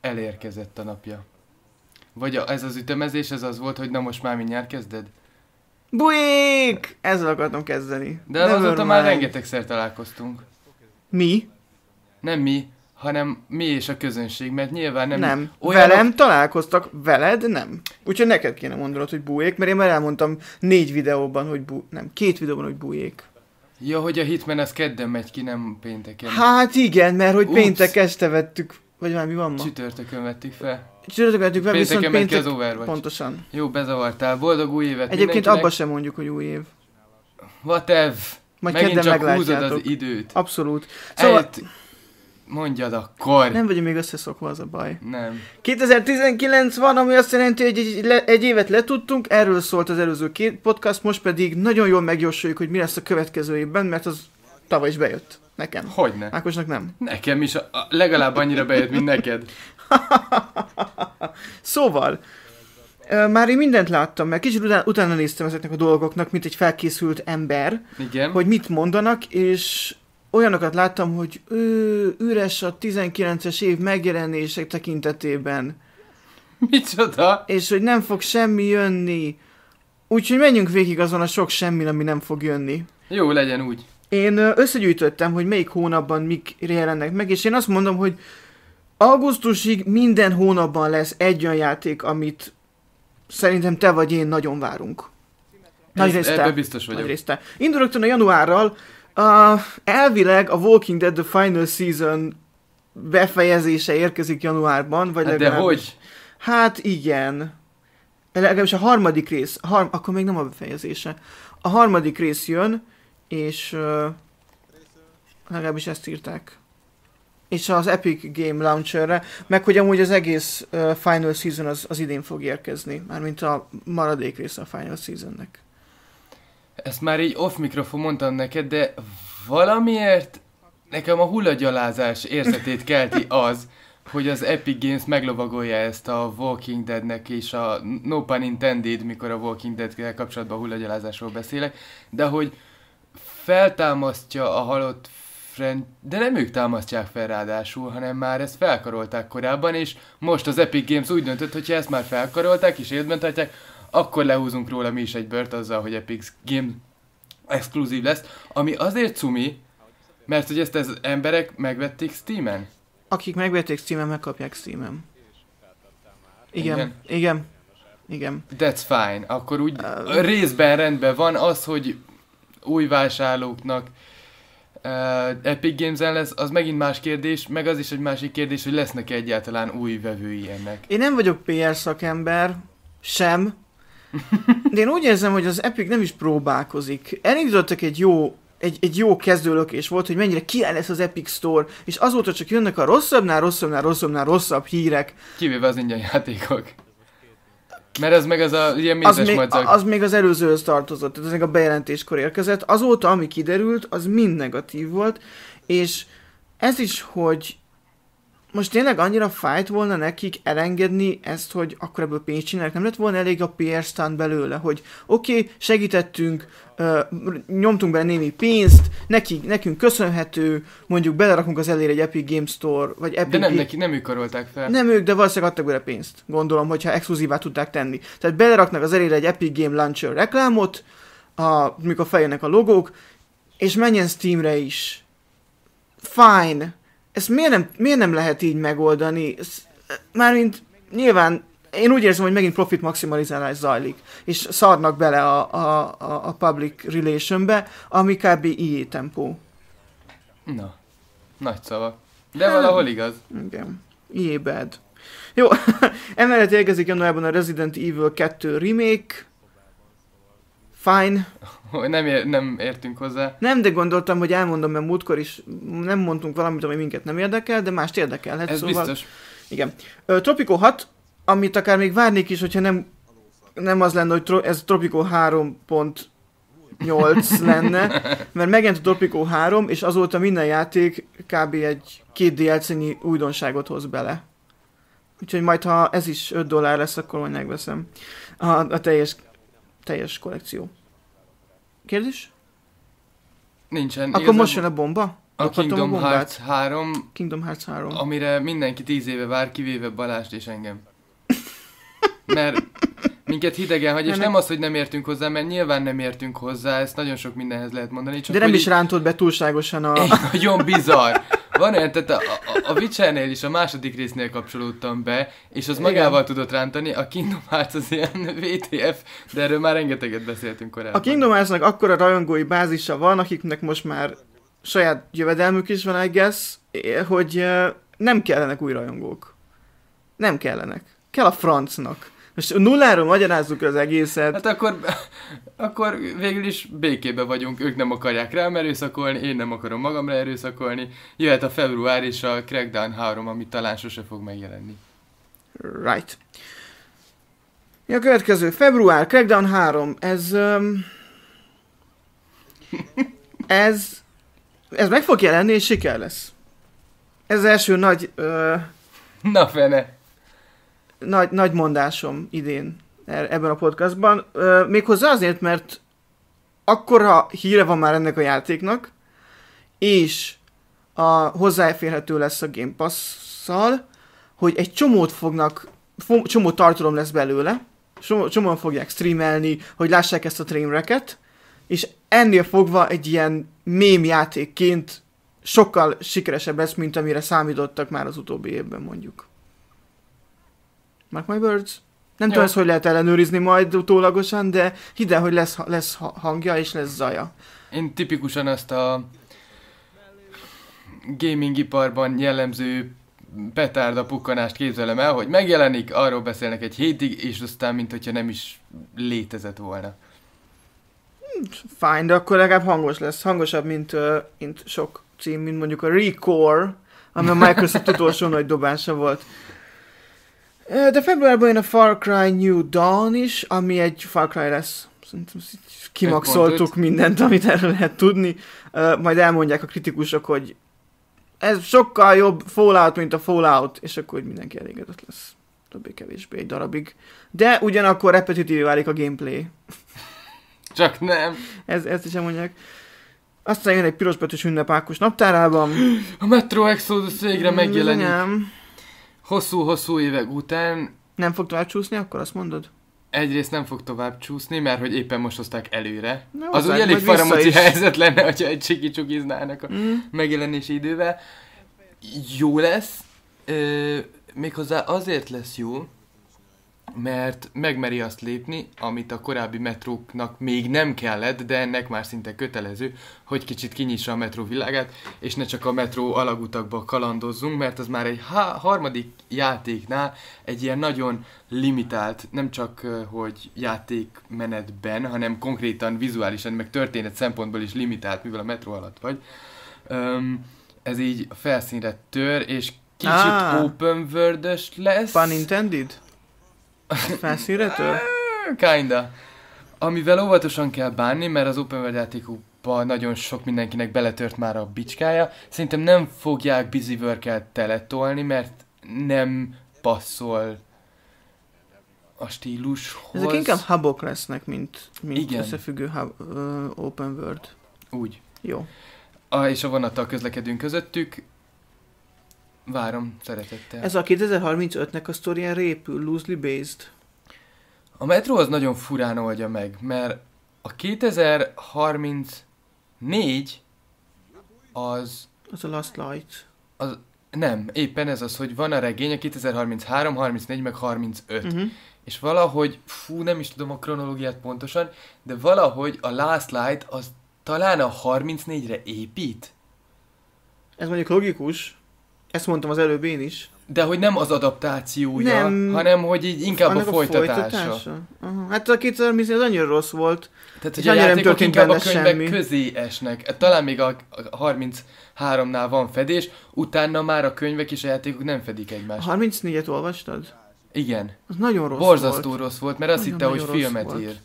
elérkezett a napja. Vagy a, ez az ütemezés, ez az volt, hogy na most már mindjárt kezded? Buik! Ezzel akartam kezdeni. De Never azóta mind. már rengetegszer találkoztunk. Mi? Nem mi, hanem mi és a közönség, mert nyilván nem... Nem, olyanok... velem találkoztak, veled nem. Úgyhogy neked kéne mondanod, hogy bújék, mert én már elmondtam négy videóban, hogy bu, Nem, két videóban, hogy bújék. Ja, hogy a Hitman az kedden megy ki, nem pénteken. Hát igen, mert hogy Ups. péntek este vettük vagy már mi van ma? Csütörtökön vettük fel. Csütörtökön vettük fel, viszont péntek... az vagy. Pontosan. Jó, bezavartál. Boldog új évet Egyébként abba sem mondjuk, hogy új év. Whatever. Majd Megint kedden csak meglátjátok. húzod az időt. Abszolút. Szóval... Elt... Mondjad akkor. Nem vagyunk még összeszokva, az a baj. Nem. 2019 van, ami azt jelenti, hogy egy, egy, egy évet letudtunk, erről szólt az előző két podcast, most pedig nagyon jól megjósoljuk, hogy mi lesz a következő évben, mert az tavaly is bejött. Nekem. Hogyne? Ákosnak nem. Nekem is. A, legalább annyira bejött, mint neked. szóval, már én mindent láttam, mert kicsit utána, utána néztem ezeknek a dolgoknak, mint egy felkészült ember, Igen. hogy mit mondanak, és olyanokat láttam, hogy ő, üres a 19-es év megjelenések tekintetében. Micsoda? És hogy nem fog semmi jönni. Úgyhogy menjünk végig azon a sok semmi, ami nem fog jönni. Jó, legyen úgy. Én összegyűjtöttem, hogy melyik hónapban mik jelennek meg, és én azt mondom, hogy augusztusig minden hónapban lesz egy olyan játék, amit szerintem te vagy én nagyon várunk. Nagy részt Ebben biztos vagyok. Nagy részt Indul rögtön a januárral. A, elvileg a Walking Dead The Final Season befejezése érkezik januárban, vagy hát legalább... De hogy? Hát igen. Legalábbis a harmadik rész, har- akkor még nem a befejezése. A harmadik rész jön, és uh, legalábbis ezt írták. És az Epic Game Launcherre, meg hogy amúgy az egész uh, Final Season az, az idén fog érkezni, mármint a maradék része a Final Seasonnek. Ezt már így off mikrofon mondtam neked, de valamiért nekem a hullagyalázás érzetét kelti az, hogy az Epic Games meglovagolja ezt a Walking Deadnek és a No Pun Intended, mikor a Walking dead kapcsolatban hullagyalázásról beszélek, de hogy feltámasztja a halott Friend, De nem ők támasztják fel ráadásul, hanem már ezt felkarolták korábban, és most az Epic Games úgy döntött, hogy ezt már felkarolták és életben tartják, akkor lehúzunk róla mi is egy bört azzal, hogy Epic Games exkluzív lesz, ami azért cumi, mert hogy ezt az emberek megvették Steam-en. Akik megvették Steam-en, megkapják Steam-en. Igen, igen, igen. igen. That's fine. Akkor úgy uh, részben rendben van az, hogy új vásárlóknak, uh, Epic games lesz, az megint más kérdés, meg az is egy másik kérdés, hogy lesznek -e egyáltalán új vevői ennek. Én nem vagyok PR szakember, sem, de én úgy érzem, hogy az Epic nem is próbálkozik. Elindultak egy jó egy, egy jó kezdőlökés volt, hogy mennyire ki lesz az Epic Store, és azóta csak jönnek a rosszabbnál, rosszabbnál, rosszabbnál rosszabb hírek. Kivéve az ingyen játékok. Mert ez meg az, a ilyen az még, az még az előzőhöz tartozott, tehát ez még a bejelentéskor érkezett. Azóta, ami kiderült, az mind negatív volt, és ez is, hogy most tényleg annyira fájt volna nekik elengedni ezt, hogy akkor ebből pénzt csinálják? Nem lett volna elég a PR stand belőle, hogy oké, okay, segítettünk, uh, nyomtunk bele némi pénzt, neki, nekünk köszönhető, mondjuk belerakunk az elére egy Epic Game Store, vagy Epic... De nem, neki, nem ők karolták fel. Nem ők, de valószínűleg adtak bele pénzt, gondolom, hogyha exkluzívá tudták tenni. Tehát beleraknak az elére egy Epic Game Launcher reklámot, a, mikor feljönnek a logók, és menjen Steamre is. Fine ezt miért nem, miért nem lehet így megoldani? Ez, mármint nyilván én úgy érzem, hogy megint profit maximalizálás zajlik, és szarnak bele a, a, a, a public relationbe, ami kb. így tempó. Na, nagy szava. De hát, valahol igaz. Igen. Iébed. Jó, emellett érkezik januárban a Resident Evil 2 remake, Fine. nem, ér, nem értünk hozzá. Nem, de gondoltam, hogy elmondom, mert múltkor is nem mondtunk valamit, ami minket nem érdekel, de mást érdekelhet. Ez szóval... biztos. Igen. Ö, Tropico 6, amit akár még várnék is, hogyha nem, nem az lenne, hogy tro- ez Tropico 3.8 lenne, mert megjelent a Tropico 3, és azóta minden játék kb. egy két dlc újdonságot hoz bele. Úgyhogy majd, ha ez is 5 dollár lesz, akkor majd megveszem a, a teljes teljes kollekció. Kérdés? Nincsen. Akkor most jön a bomba? A Kingdom Hearts 3. Kingdom Hearts 3. Amire mindenki tíz éve vár, kivéve Balást és engem. Mert minket hidegen hagy, és nem, nem az, hogy nem értünk hozzá, mert nyilván nem értünk hozzá, ezt nagyon sok mindenhez lehet mondani. Csak De nem is rántott be túlságosan a... Egy nagyon bizarr van olyan, tehát a, a, a Witchernél is a második résznél kapcsolódtam be, és az Igen. magával tudott rántani, a Kingdom Hearts az ilyen VTF, de erről már rengeteget beszéltünk korábban. A Kingdom Hearts-nak akkora rajongói bázisa van, akiknek most már saját jövedelmük is van, I guess, eh, hogy eh, nem kellenek új rajongók. Nem kellenek. Kell a francnak. Most nulláról magyarázzuk az egészet. Hát akkor akkor végül is békébe vagyunk, ők nem akarják rám erőszakolni, én nem akarom magamra erőszakolni, jöhet a február és a Crackdown 3, ami talán sose fog megjelenni. Right. Mi a következő, február, Crackdown 3, ez... Um, ez... Ez meg fog jelenni, és siker lesz. Ez az első nagy... Uh, Na fene! Nagy, nagy mondásom idén Er, ebben a podcastban. Méghozzá azért, mert akkora híre van már ennek a játéknak, és a, hozzáférhető lesz a Game pass hogy egy csomót fognak, csomó tartalom lesz belőle, csomóan fogják streamelni, hogy lássák ezt a trainwrecket, és ennél fogva egy ilyen mém játékként sokkal sikeresebb lesz, mint amire számítottak már az utóbbi évben mondjuk. Mark my words. Nem Jó. tudom, ezt hogy lehet ellenőrizni majd utólagosan, de hidd el, hogy lesz, lesz hangja és lesz zaja. Én tipikusan ezt a gaming iparban jellemző petárda pukkanást képzelem el, hogy megjelenik, arról beszélnek egy hétig, és aztán mint hogyha nem is létezett volna. Hmm, fine, de akkor legalább hangos lesz. Hangosabb, mint, mint sok cím, mint mondjuk a Recore, ami a Microsoft utolsó nagy dobása volt. De februárban jön a Far Cry New Dawn is, ami egy Far Cry lesz. Szerintem kimaxoltuk mindent, amit erről lehet tudni. Majd elmondják a kritikusok, hogy ez sokkal jobb Fallout, mint a Fallout, és akkor mindenki elégedett lesz. Többé-kevésbé egy darabig. De ugyanakkor repetitív válik a gameplay. Csak nem. Ez, ezt is elmondják. Aztán jön egy piros betűs ünnep Ákos naptárában. A Metro Exodus végre megjelenik. Nem hosszú-hosszú évek után... Nem fog tovább csúszni, akkor azt mondod? Egyrészt nem fog tovább csúszni, mert hogy éppen most hozták előre. Na, az úgy elég faramoci helyzet lenne, hogyha egy csukiznának a mm. megjelenési idővel. Jó lesz, ö, méghozzá azért lesz jó, mert megmeri azt lépni, amit a korábbi metróknak még nem kellett, de ennek már szinte kötelező, hogy kicsit kinyissa a metró világát, és ne csak a metró alagutakba kalandozzunk, mert az már egy harmadik játéknál egy ilyen nagyon limitált, nem csak hogy játékmenetben, hanem konkrétan vizuálisan, meg történet szempontból is limitált, mivel a metró alatt vagy. Um, ez így felszínre tör, és kicsit ah, open world lesz. Pun intended? A felszíretől? Kinda. Amivel óvatosan kell bánni, mert az open world játékokba nagyon sok mindenkinek beletört már a bicskája. Szerintem nem fogják busy work teletolni, mert nem passzol a stílushoz. Ezek inkább hubok lesznek, mint, mint Igen. összefüggő hub, uh, open world. Úgy. Jó. A, és a vonattal közlekedünk közöttük. Várom, szeretettel. Ez a 2035-nek a sztorián répül, loosely based. A metró az nagyon furán oldja meg, mert a 2034 az... Az a Last Light. Az, nem, éppen ez az, hogy van a regény a 2033, 34, meg 35. Uh-huh. Mhm. És valahogy, fú, nem is tudom a kronológiát pontosan, de valahogy a Last Light az talán a 34-re épít. Ez mondjuk logikus. Ezt mondtam az előbb én is. De hogy nem az adaptációja, nem, hanem hogy így inkább a folytatása. A folytatása? Uh-huh. Hát a 2010 az annyira rossz volt. Tehát, hogy a játékok inkább a könyvek semmi. közé esnek. Hát talán még a 33-nál van fedés, utána már a könyvek és a játékok nem fedik egymást. A 34-et olvastad? Igen. Az nagyon rossz Borzasztó volt. rossz volt, mert azt nagyon, hitte, nagyon hogy filmet volt. ír.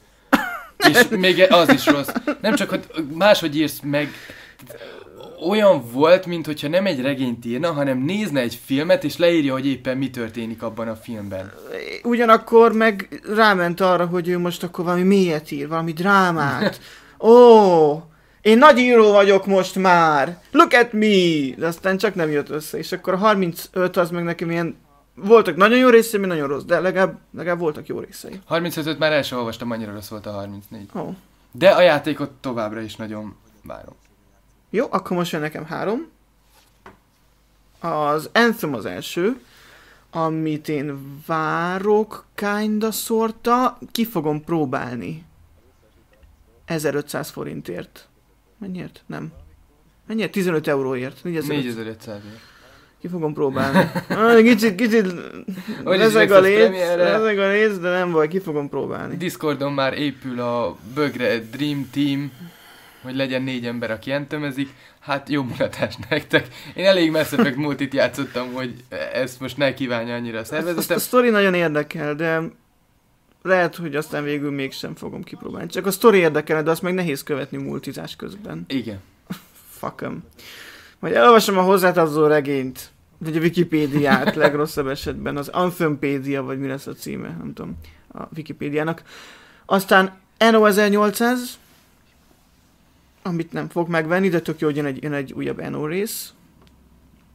és még az is rossz. Nem csak, hogy máshogy írsz meg olyan volt, mint hogyha nem egy regényt írna, hanem nézne egy filmet, és leírja, hogy éppen mi történik abban a filmben. Ugyanakkor meg ráment arra, hogy ő most akkor valami mélyet ír, valami drámát. Ó, oh, én nagy író vagyok most már! Look at me! De aztán csak nem jött össze, és akkor a 35 az meg nekem ilyen voltak nagyon jó részei, mi nagyon rossz, de legalább, legalább voltak jó részei. 35-öt már el sem olvastam, annyira rossz volt a 34. Oh. De a játékot továbbra is nagyon várom. Jó, akkor most jön nekem három. Az Anthem az első, amit én várok, kinda szorta, ki fogom próbálni. 1500 forintért. Mennyiért? Nem. Mennyiért? 15 euróért. 4500 Ki fogom próbálni. kicsit, kicsit ezek a léz, a léz, de nem baj, ki fogom próbálni. Discordon már épül a bögre Dream Team hogy legyen négy ember, aki entömezik. Hát jó mulatás nektek. Én elég messze fekvő multit játszottam, hogy ezt most ne kívánja annyira a szervezetem. A, a sztori nagyon érdekel, de lehet, hogy aztán végül mégsem fogom kipróbálni. Csak a sztori érdekelne, de azt meg nehéz követni multizás közben. Igen. Fuckem. Majd elolvasom a hozzátartozó regényt, vagy a Wikipédiát legrosszabb esetben, az Anthempédia, vagy mi lesz a címe, nem tudom, a Wikipédiának. Aztán NO 1800, amit nem fog megvenni, de tök jó, hogy jön egy, jön egy újabb NO rész.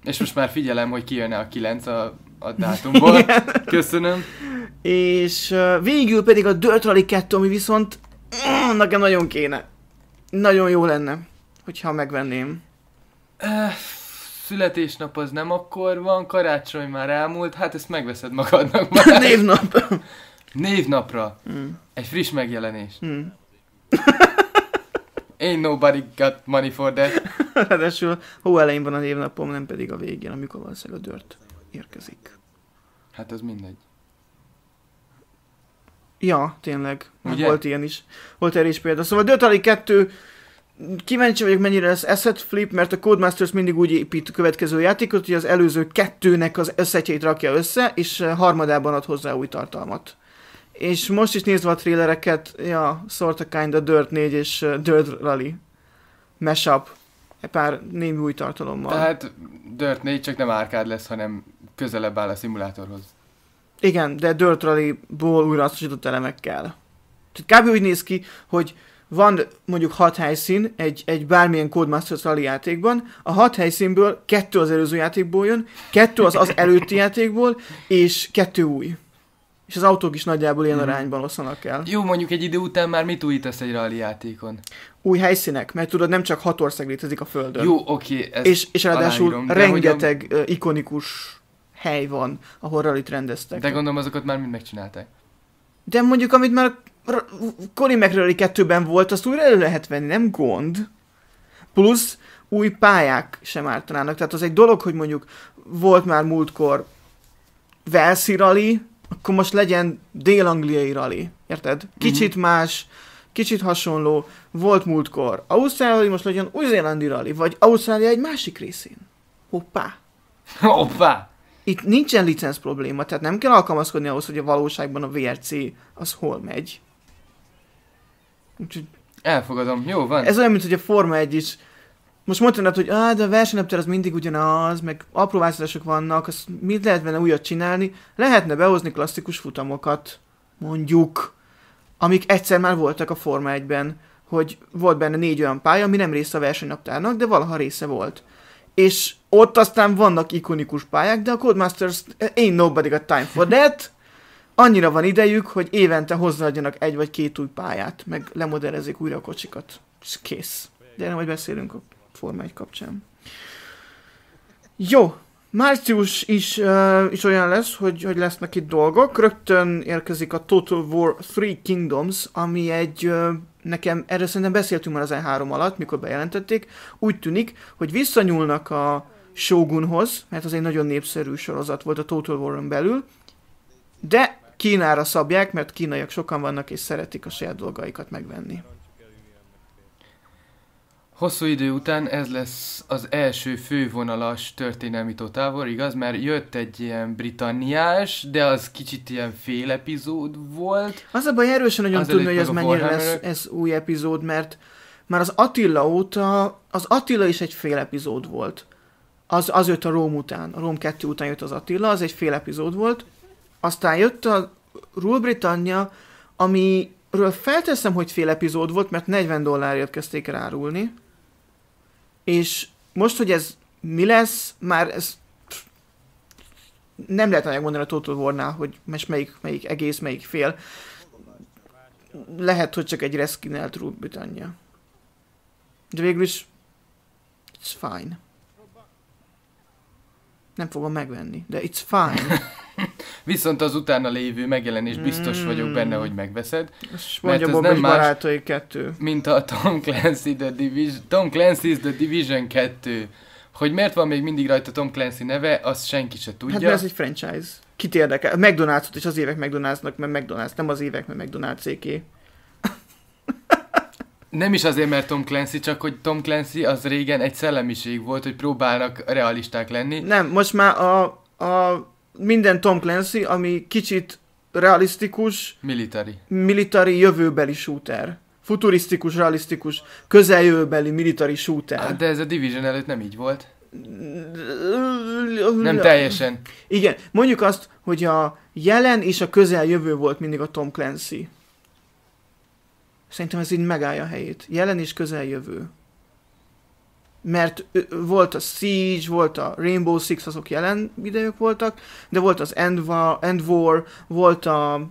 És most már figyelem, hogy kijönne a 9 a, a dátumból. Köszönöm. És uh, végül pedig a Dirt Rally 2, ami viszont uh, nekem nagyon kéne. Nagyon jó lenne, hogyha megvenném. Uh, születésnap az nem akkor van, karácsony már elmúlt, hát ezt megveszed magadnak már. Névnap. Névnapra. Mm. Egy friss megjelenés. Mm. Ain't nobody got money for that. Ráadásul hó elején van a évnapom, nem pedig a végén, amikor valószínűleg a dört érkezik. Hát az mindegy. Ja, tényleg. Hát Ugye? Volt ilyen is. Volt erre is példa. Szóval Dirt Rally 2 kíváncsi vagyok, mennyire lesz asset flip, mert a Codemasters mindig úgy épít a következő játékot, hogy az előző kettőnek az összetjeit rakja össze, és harmadában ad hozzá új tartalmat. És most is nézve a trélereket, ja, sort a Kind, a Dirt 4 és uh, Dirt Rally mashup e pár némi új tartalommal. Tehát Dirt 4 csak nem árkád lesz, hanem közelebb áll a szimulátorhoz. Igen, de Dirt Rally-ból újra hasznosított elemekkel. Tehát kb. úgy néz ki, hogy van mondjuk hat helyszín egy, egy bármilyen Codemasters Rally játékban, a hat helyszínből kettő az előző játékból jön, kettő az az előtti játékból, és kettő új és az autók is nagyjából ilyen mm. arányban oszlanak el. Jó, mondjuk egy idő után már mit újítasz egy rally játékon? Új helyszínek, mert tudod, nem csak hat ország létezik a Földön. Jó, oké. Okay, és, és ráadásul aláírom, rengeteg de, ikonikus hely van, ahol rallyt rendeztek. De gondolom azokat már mind megcsinálták. De mondjuk, amit már Colin McRally 2-ben volt, azt újra elő lehet venni, nem gond. Plusz új pályák sem ártanának. Tehát az egy dolog, hogy mondjuk volt már múltkor Velszi akkor most legyen dél-angliai rali, érted? Mhm. Kicsit mm-hmm. más, kicsit hasonló, volt múltkor Ausztrália, most legyen új-zélandi rali, vagy Ausztrália egy másik részén. Hoppá! Hoppá! Itt nincsen licenc probléma, tehát nem kell alkalmazkodni ahhoz, hogy a valóságban a VRC az hol megy. Úgyhogy... Elfogadom, jó van. Ez olyan, mint hogy a Forma 1 is most mondtad, hogy ah, de a versenynaptár az mindig ugyanaz, meg apró változások vannak, azt mit lehet benne újat csinálni? Lehetne behozni klasszikus futamokat, mondjuk, amik egyszer már voltak a Forma 1-ben, hogy volt benne négy olyan pálya, ami nem része a versenynaptárnak, de valaha része volt. És ott aztán vannak ikonikus pályák, de a Codemasters ain't nobody got time for that. Annyira van idejük, hogy évente hozzáadjanak egy vagy két új pályát, meg lemodellezik újra a kocsikat. És kész. De nem, hogy beszélünk. Forma 1 kapcsán. Jó, március is, uh, is olyan lesz, hogy, hogy lesznek itt dolgok. Rögtön érkezik a Total War Three Kingdoms, ami egy uh, nekem, erről szerintem beszéltünk már az E3 alatt, mikor bejelentették, úgy tűnik, hogy visszanyúlnak a Shogunhoz, mert az egy nagyon népszerű sorozat volt a Total War-on belül, de Kínára szabják, mert kínaiak sokan vannak és szeretik a saját dolgaikat megvenni. Hosszú idő után ez lesz az első fővonalas történelmi totávor, igaz? Mert jött egy ilyen britanniás, de az kicsit ilyen fél epizód volt. Az a baj, erősen nagyon tudni, hogy ez mennyire lesz ez új epizód, mert már az Attila óta, az Attila is egy fél epizód volt. Az, az jött a Róm után, a Róm 2 után jött az Attila, az egy fél epizód volt. Aztán jött a Rule Britannia, amiről felteszem, hogy fél epizód volt, mert 40 dollárért kezdték rárulni és most, hogy ez mi lesz, már ez nem lehet megmondani a Total Warnál, hogy most melyik, melyik egész, melyik fél. Lehet, hogy csak egy reskinelt Rule Britannia. De végül is it's fine. Nem fogom megvenni, de it's fine. Viszont az utána lévő megjelenés biztos vagyok hmm. benne, hogy megveszed. És mondja mert ez Bob nem más, barátai kettő. Mint a Tom Clancy The Division, Tom Clancy's The Division 2. Hogy miért van még mindig rajta Tom Clancy neve, azt senki se tudja. Hát mert ez egy franchise. Kit érdekel? McDonald's-ot is az évek McDonald's-nak, mert McDonald's nem az évek, mert McDonald's-éké. Nem is azért, mert Tom Clancy, csak hogy Tom Clancy az régen egy szellemiség volt, hogy próbálnak realisták lenni. Nem, most már a, a minden Tom Clancy, ami kicsit realisztikus, military, military jövőbeli shooter. Futurisztikus, realisztikus, közeljövőbeli military shooter. Hát de ez a Division előtt nem így volt. Nem teljesen. Igen, mondjuk azt, hogy a jelen és a közeljövő volt mindig a Tom Clancy. Szerintem ez így megállja a helyét. Jelen és közeljövő mert volt a Siege, volt a Rainbow Six, azok jelen videók voltak, de volt az End War, End War volt a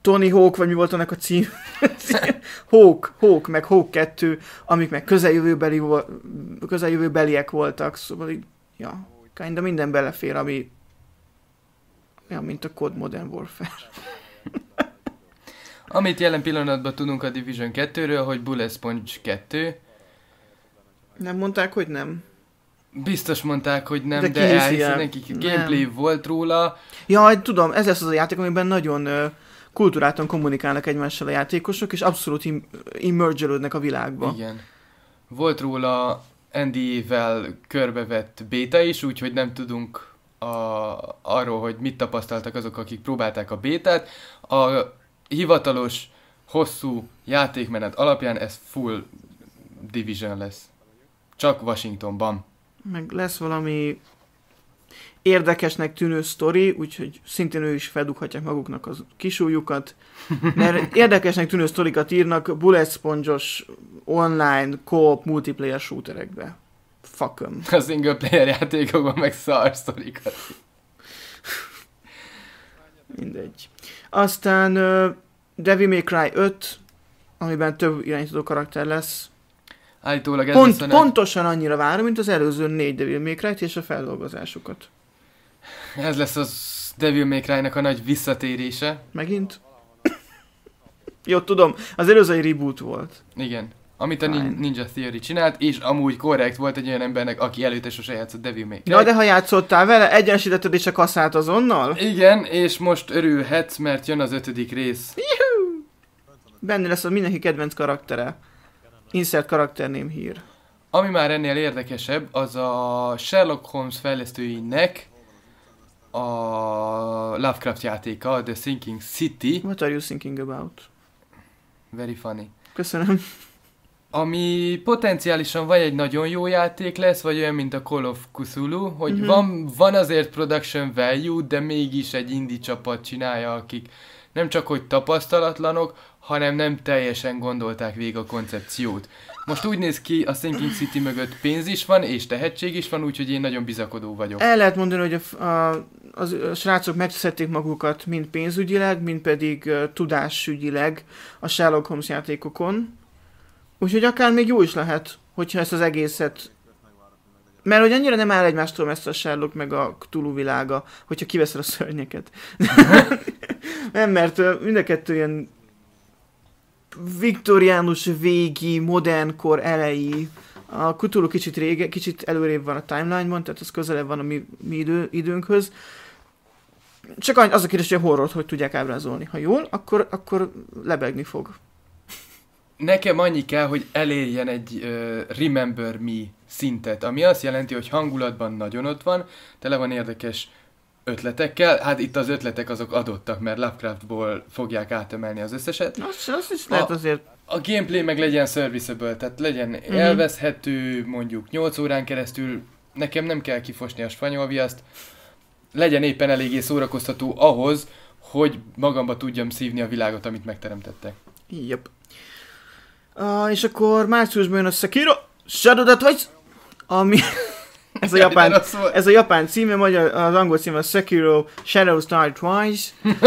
Tony Hawk, vagy mi volt annak a cím? Hawk, Hawk, meg Hawk 2, amik meg közeljövőbeli, közeljövőbeliek voltak, szóval így, ja, kinda minden belefér, ami olyan, mint a Cod Modern Warfare. Amit jelen pillanatban tudunk a Division 2-ről, hogy Bullet Sponge 2, nem mondták, hogy nem. Biztos mondták, hogy nem, de, de elhiszi nekik. Gameplay nem. volt róla. Ja, tudom, ez lesz az a játék, amiben nagyon kultúráltan kommunikálnak egymással a játékosok, és abszolút im- immergelődnek a világba. Igen. Volt róla nda vel körbevett béta is, úgyhogy nem tudunk a, arról, hogy mit tapasztaltak azok, akik próbálták a bétát. A hivatalos, hosszú játékmenet alapján ez full division lesz. Csak Washingtonban. Meg lesz valami érdekesnek tűnő sztori, úgyhogy szintén ő is feldughatják maguknak az kisújukat, mert érdekesnek tűnő sztorikat írnak bullet sponge-os online co-op multiplayer shooterekbe. em. A single player játékokban meg szar sztorikat. Mindegy. Aztán uh, Devil May Cry 5, amiben több irányító karakter lesz, Állítólag ez Pont, Pontosan annyira várom, mint az előző négy Devil May Cry-t és a feldolgozásukat. Ez lesz az Devil May cry a nagy visszatérése. Megint? Jó, tudom, az előző egy reboot volt. Igen. Amit a Fine. Ninja Theory csinált, és amúgy korrekt volt egy olyan embernek, aki előtte sose játszott Devil May Cry. Na, de ha játszottál vele, egyenesítetted is a kaszát azonnal? Igen, és most örülhetsz, mert jön az ötödik rész. Juhu! Benne lesz a mindenki kedvenc karaktere. Insert karakterném hír. Ami már ennél érdekesebb, az a Sherlock Holmes fejlesztőinek a Lovecraft játéka, The Sinking City. What are you thinking about? Very funny. Köszönöm. Ami potenciálisan vagy egy nagyon jó játék lesz, vagy olyan, mint a Call of Cthulhu, hogy mm-hmm. van, van azért production value, de mégis egy indie csapat csinálja, akik nem csak hogy tapasztalatlanok, hanem nem teljesen gondolták végig a koncepciót. Most úgy néz ki, a Sinking City mögött pénz is van, és tehetség is van, úgyhogy én nagyon bizakodó vagyok. El lehet mondani, hogy a, a, a, a srácok megszedték magukat mind pénzügyileg, mind pedig uh, tudásügyileg a Sherlock Holmes játékokon. Úgyhogy akár még jó is lehet, hogyha ezt az egészet... Mert hogy annyira nem áll egymástól messze a Sherlock meg a Cthulhu világa, hogyha kiveszed a szörnyeket. nem, mert mind a kettő ilyen viktoriánus végi, modernkor elejé. A Cthulhu kicsit, rége, kicsit előrébb van a timeline-ban, tehát az közelebb van a mi, mi idő, időnkhöz. Csak az a kérdés, hogy a horrort hogy tudják ábrázolni. Ha jól, akkor, akkor lebegni fog. Nekem annyi kell, hogy elérjen egy uh, Remember Me szintet, ami azt jelenti, hogy hangulatban nagyon ott van, tele van érdekes ötletekkel. Hát itt az ötletek azok adottak, mert Lovecraftból fogják átemelni az összeset. Azt, azt is lehet azért a gameplay meg legyen serviceable, tehát legyen mm-hmm. Uh-huh. elveszhető mondjuk 8 órán keresztül, nekem nem kell kifosni a spanyol viaszt, legyen éppen eléggé szórakoztató ahhoz, hogy magamba tudjam szívni a világot, amit megteremtettek. Yep. Uh, ah, és akkor márciusban jön a Sekiro Shadow That ami ez a japán, ez a japán címe, magyar, az angol címe a Sekiro Shadows Die Twice.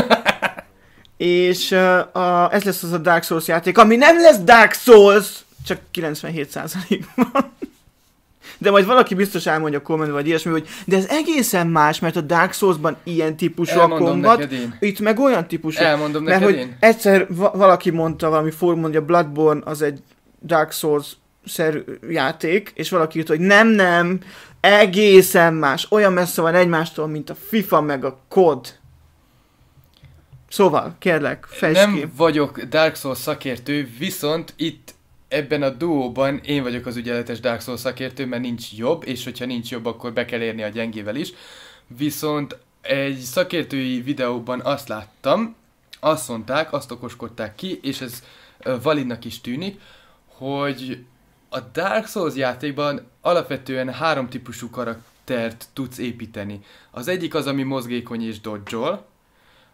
és uh, a, ez lesz az a Dark Souls játék, ami nem lesz Dark Souls, csak 97%-ban. De majd valaki biztos elmondja a kommentben, vagy ilyesmi, hogy de ez egészen más, mert a Dark Souls-ban ilyen típusú Elmondom a kombat, itt meg olyan típusú. Elmondom mert neked hogy én. egyszer va- valaki mondta valami form, mondja Bloodborne az egy Dark Souls szerű játék, és valaki írta, hogy nem, nem, egészen más, olyan messze van egymástól, mint a FIFA meg a COD. Szóval, kérlek, fejtsd Nem ki. vagyok Dark Souls szakértő, viszont itt ebben a duóban én vagyok az ügyeletes Dark Souls szakértő, mert nincs jobb, és hogyha nincs jobb, akkor be kell érni a gyengével is. Viszont egy szakértői videóban azt láttam, azt mondták, azt okoskodták ki, és ez validnak is tűnik, hogy a Dark Souls játékban alapvetően három típusú karaktert tudsz építeni. Az egyik az, ami mozgékony és dodge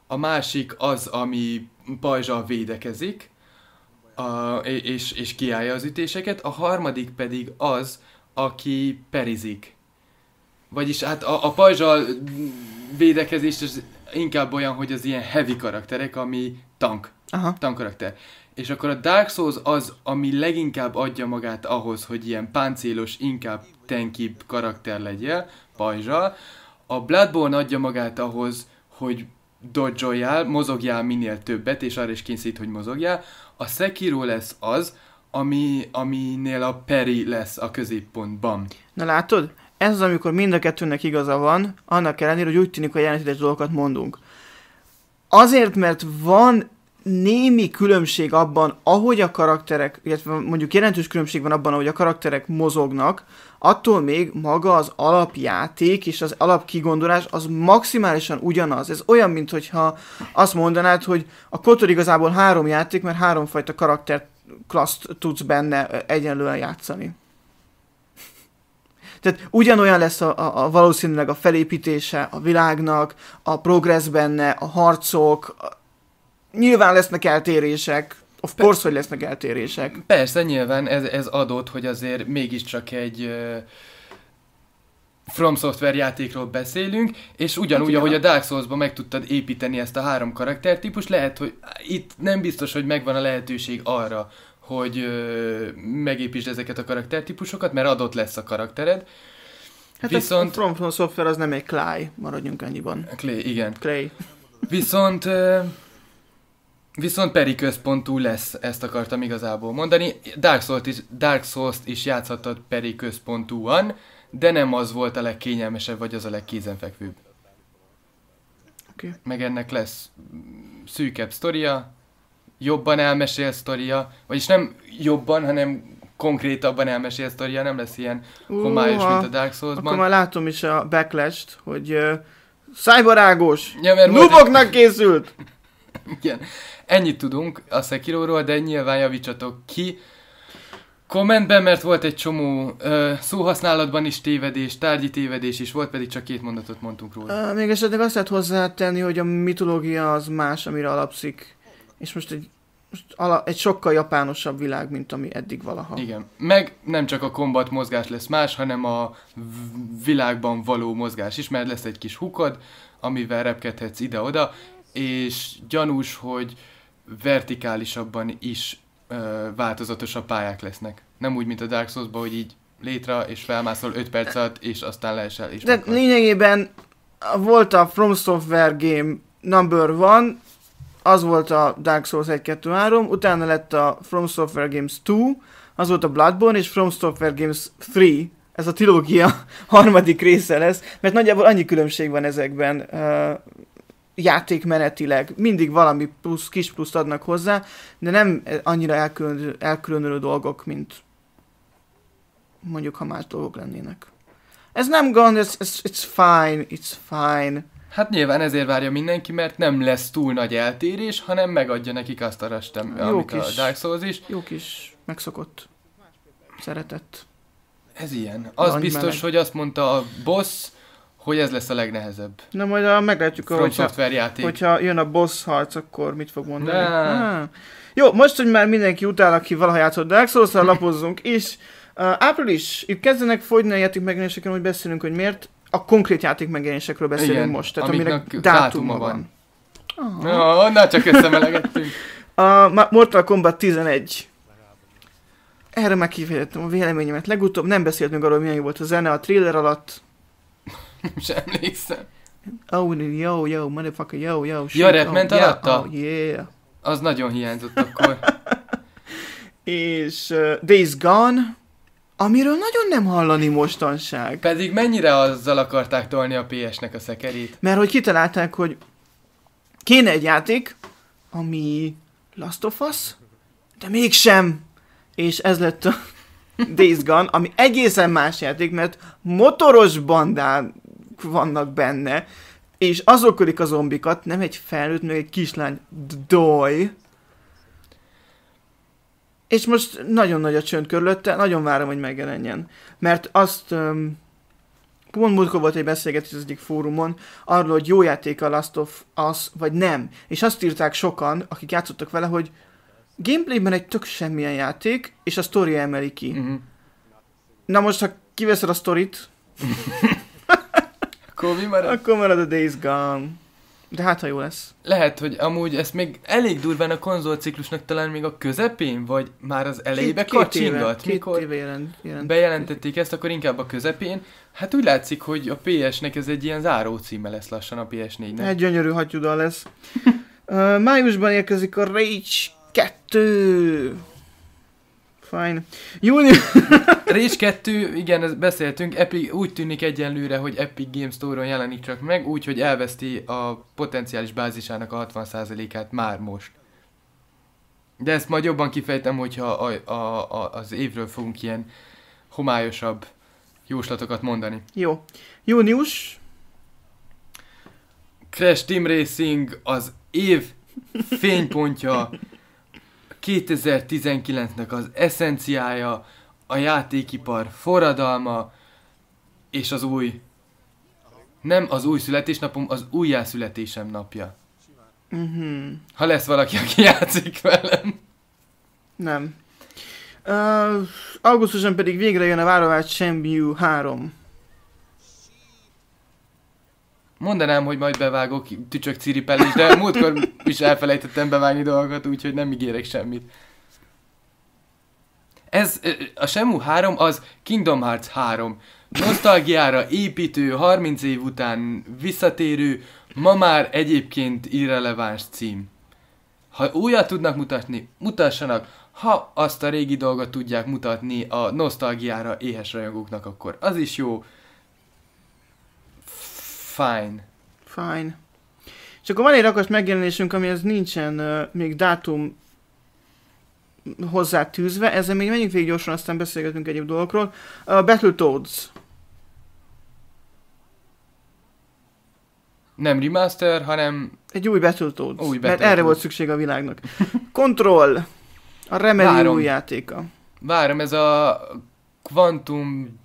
a másik az, ami pajzsal védekezik, a, és, és kiállja az ütéseket, a harmadik pedig az, aki perizik. Vagyis hát a, a pajzsal védekezés az inkább olyan, hogy az ilyen heavy karakterek, ami tank. Aha. Tank karakter. És akkor a Dark Souls az, ami leginkább adja magát ahhoz, hogy ilyen páncélos, inkább tenkibb karakter legyél, pajzsal. A Bloodborne adja magát ahhoz, hogy dodzsoljál, mozogjál minél többet, és arra is kényszerít, hogy mozogjál. A Sekiro lesz az, ami, aminél a peri lesz a középpontban. Na látod? Ez az, amikor mind a kettőnek igaza van, annak ellenére, hogy úgy tűnik, hogy ellentétes dolgokat mondunk. Azért, mert van némi különbség abban, ahogy a karakterek, illetve mondjuk jelentős különbség van abban, ahogy a karakterek mozognak, attól még maga az alapjáték és az alapkigondolás az maximálisan ugyanaz. Ez olyan, mint azt mondanád, hogy a kotor igazából három játék, mert háromfajta karakter klaszt tudsz benne egyenlően játszani. Tehát ugyanolyan lesz a, a, a valószínűleg a felépítése a világnak, a progress benne, a harcok, a, Nyilván lesznek eltérések, Of course, hogy lesznek eltérések. Persze, nyilván ez, ez adott, hogy azért mégiscsak egy uh, From Software játékról beszélünk, és ugyanúgy, hát, ahogy a Dark Souls-ban meg tudtad építeni ezt a három karaktertípus, lehet, hogy itt nem biztos, hogy megvan a lehetőség arra, hogy uh, megépítsd ezeket a karaktertípusokat, mert adott lesz a karaktered. Hát Viszont... a From, From Software az nem egy Clay, maradjunk annyiban. Clay, igen. Clay. Viszont uh, Viszont peri központú lesz, ezt akartam igazából mondani. Dark Souls-t is, Dark souls is játszhattad peri központúan, de nem az volt a legkényelmesebb, vagy az a legkézenfekvőbb. Okay. Meg ennek lesz szűkebb sztoria, jobban elmesél sztoria, vagyis nem jobban, hanem konkrétabban elmesél sztoria, nem lesz ilyen homályos, mint a Dark Souls-ban. Akkor már látom is a backlash hogy uh, szájbarágos, ja, nuboknak egy... készült! Igen. Ennyit tudunk a Sekiro-ról, de nyilván javítsatok ki. Kommentben, mert volt egy csomó uh, szóhasználatban is tévedés, tárgyi tévedés is volt, pedig csak két mondatot mondtunk róla. Uh, még esetleg azt lehet hozzátenni, hogy a mitológia az más, amire alapszik. És most egy most ala, egy sokkal japánosabb világ, mint ami eddig valaha. Igen. Meg nem csak a kombat mozgás lesz más, hanem a világban való mozgás is, mert lesz egy kis hukad, amivel repkedhetsz ide-oda, és gyanús, hogy vertikálisabban is ö, változatosabb pályák lesznek. Nem úgy, mint a Dark Souls-ban, hogy így létre és felmászol 5 perc alatt, és aztán leesel. És De meghal. lényegében volt a From Software game number one, az volt a Dark Souls 1, 2, 3, utána lett a From Software Games 2, az volt a Bloodborne, és From Software Games 3, ez a trilógia harmadik része lesz, mert nagyjából annyi különbség van ezekben, játékmenetileg mindig valami plusz, kis pluszt adnak hozzá, de nem annyira elkülön, elkülönülő dolgok, mint mondjuk, ha más dolgok lennének. Ez nem gond, ez, ez, it's fine, it's fine. Hát nyilván ezért várja mindenki, mert nem lesz túl nagy eltérés, hanem megadja nekik azt a rastem, jó amit kis, a Dark Souls is. Jó kis, megszokott, szeretett. Ez ilyen. Az Nagy biztos, meleg. hogy azt mondta a boss, hogy ez lesz a legnehezebb. Na majd a, ah, meglátjuk, a, hogyha, játék. hogyha jön a boss harc, akkor mit fog mondani. De. Ah. Jó, most, hogy már mindenki utál, aki valaha játszott Dark souls lapozzunk is. Uh, április, itt kezdenek fogyni a játék megjelenéseken, hogy beszélünk, hogy miért. A konkrét játék megjelenésekről beszélünk Igen, most, tehát aminek dátuma van. van. Oh. Oh, onnan csak összemelegettünk. a Mortal Kombat 11. Erre már a véleményemet. Legutóbb nem beszéltünk arról, milyen jó volt a zene a thriller alatt. Sem emlékszem. Oh, yo, yo, motherfucker, yo, yo. Shit, ja, Redment oh, alatta? Yeah, oh, yeah. Az nagyon hiányzott akkor. És uh, Days Gone, amiről nagyon nem hallani mostanság. Pedig mennyire azzal akarták tolni a PS-nek a szekerét? Mert hogy kitalálták, hogy kéne egy játék, ami Last of Us, de mégsem. És ez lett a Days Gone, ami egészen más játék, mert motoros bandán vannak benne, és azok ölik a zombikat, nem egy felnőtt, meg egy kislány doj. És most nagyon nagy a csönd körülötte, nagyon várom, hogy megjelenjen. Mert azt... Um, pont múltkor volt egy beszélgetés az egyik fórumon arról, hogy jó játék a Last of Us, vagy nem. És azt írták sokan, akik játszottak vele, hogy gameplayben egy tök semmilyen játék, és a sztori emeli ki. Mm-hmm. Na most, ha kiveszed a sztorit, Akkor mi marad? Akkor marad a Days Gone. De hát, ha jó lesz. Lehet, hogy amúgy ez még elég durván a konzolciklusnak talán még a közepén, vagy már az elejébe kacsingat. Mikor éve jelent, jelent, bejelentették ezt, akkor inkább a közepén. Hát úgy látszik, hogy a PS-nek ez egy ilyen záró címe lesz lassan a PS4-nek. Hát gyönyörű hatyuda lesz. uh, májusban érkezik a Rage 2 fine. Június. Rage 2, igen, ezt beszéltünk, Epic, úgy tűnik egyenlőre, hogy Epic Games Store-on jelenik csak meg, úgyhogy elveszti a potenciális bázisának a 60%-át már most. De ezt majd jobban kifejtem, hogyha a, a, a, az évről fogunk ilyen homályosabb jóslatokat mondani. Jó. Június? Crash Team Racing az év fénypontja 2019-nek az eszenciája, a játékipar forradalma, és az új, nem az új születésnapom, az újjászületésem napja. Mm-hmm. Ha lesz valaki, aki játszik velem. Nem. Uh, augusztusban pedig végre jön a várovács Shenmue 3. Mondanám, hogy majd bevágok tücsök is, de múltkor is elfelejtettem bevágni dolgokat, úgyhogy nem ígérek semmit. Ez, a Semu 3 az Kingdom Hearts 3. Nosztalgiára építő, 30 év után visszatérő, ma már egyébként irreleváns cím. Ha újat tudnak mutatni, mutassanak, ha azt a régi dolgot tudják mutatni a nosztalgiára éhes rajongóknak, akkor az is jó. Fine. Fine. És akkor van egy rakas megjelenésünk, az nincsen uh, még dátum hozzá tűzve, ezzel még menjünk végig gyorsan, aztán beszélgetünk egyéb dolgokról. Uh, Battletoads. Nem remaster, hanem... Egy új Battletoads. Új Battletoads. Mert erre volt szükség a világnak. Control. A Remedy új játéka. Várom, ez a Quantum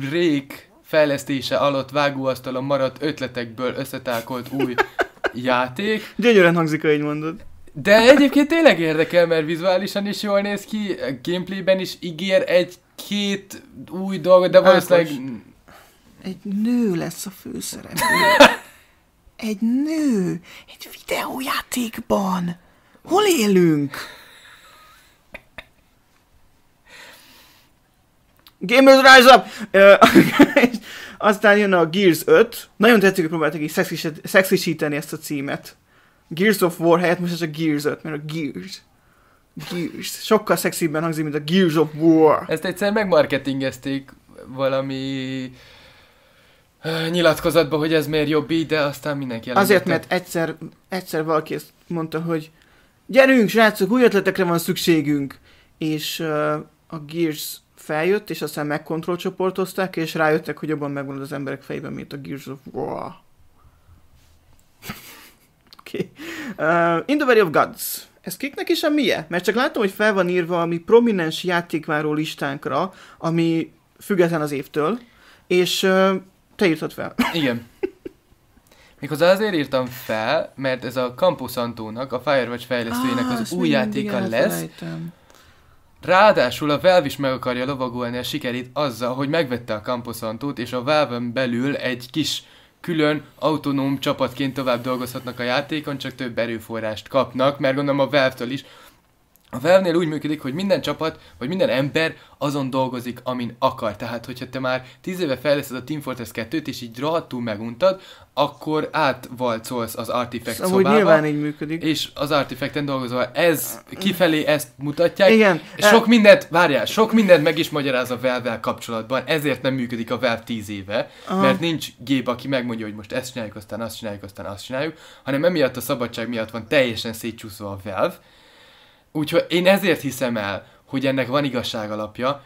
Break fejlesztése alatt vágóasztalon maradt ötletekből összetálkolt új játék. Gyönyörűen hangzik, így mondod. De egyébként tényleg érdekel, mert vizuálisan is jól néz ki, gameplayben is ígér egy-két új dolgot, de valószínűleg... Egy nő lesz a főszereplő. egy nő! Egy videójátékban! Hol élünk? Gamers Rise Up! Aztán jön a Gears 5. Nagyon tetszik, hogy próbáltak így szexisíteni ezt a címet. Gears of War helyett most ez a Gears 5, mert a Gears. Gears. Sokkal szexibben hangzik, mint a Gears of War. Ezt egyszer megmarketingezték valami eh, nyilatkozatba, hogy ez miért jobb így, de aztán mindenki elengedte. Azért, mert egyszer, egyszer valaki ezt mondta, hogy gyerünk, srácok, új ötletekre van szükségünk. És uh, a Gears feljött, és aztán megkontrollcsoportozták, és rájöttek, hogy jobban megvan az emberek fejében, mint a Gears of War. okay. uh, In the of Gods. Ez kiknek is a mie? Mert csak látom, hogy fel van írva a mi prominens játékváró listánkra, ami független az évtől, és uh, te írtad fel. Igen. Méghozzá azért írtam fel, mert ez a Campus Antónak, a Firewatch fejlesztőjének ah, az új játéka lesz, Ráadásul a Valve is meg akarja lovagolni a sikerét azzal, hogy megvette a Camposantót, és a valve belül egy kis külön autonóm csapatként tovább dolgozhatnak a játékon, csak több erőforrást kapnak, mert gondolom a Valve-től is a valve úgy működik, hogy minden csapat, vagy minden ember azon dolgozik, amin akar. Tehát, hogyha te már 10 éve fejleszted a Team Fortress 2-t, és így rohadtul meguntad, akkor átvalcolsz az Artifact szóval szobába. nyilván így működik. És az Artifacten dolgozol. Ez kifelé ezt mutatják. Igen. Sok e... mindent, várjál, sok mindent meg is magyaráz a valve kapcsolatban, ezért nem működik a Valve 10 éve, Aha. mert nincs gép, aki megmondja, hogy most ezt csináljuk, aztán azt csináljuk, aztán azt csináljuk, hanem emiatt a szabadság miatt van teljesen szétcsúszva a Valve, Úgyhogy én ezért hiszem el, hogy ennek van igazság alapja,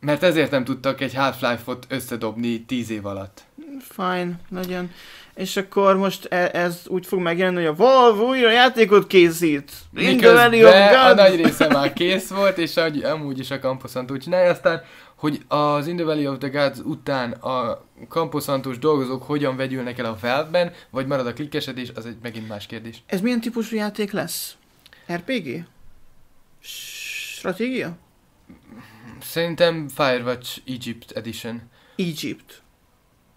mert ezért nem tudtak egy Half-Life-ot összedobni tíz év alatt. Fine, nagyon. És akkor most e- ez úgy fog megjelenni, hogy a Valve újra játékot készít. Miközben a nagy része már kész volt, és ahogy, amúgy is a Camposanto csinálja, aztán, hogy az In the Valley of the Gods után a Camposantos dolgozók hogyan vegyülnek el a Valve-ben, vagy marad a klikkesedés, az egy megint más kérdés. Ez milyen típusú játék lesz? RPG? Stratégia? Szerintem Firewatch Egypt Edition. Egypt?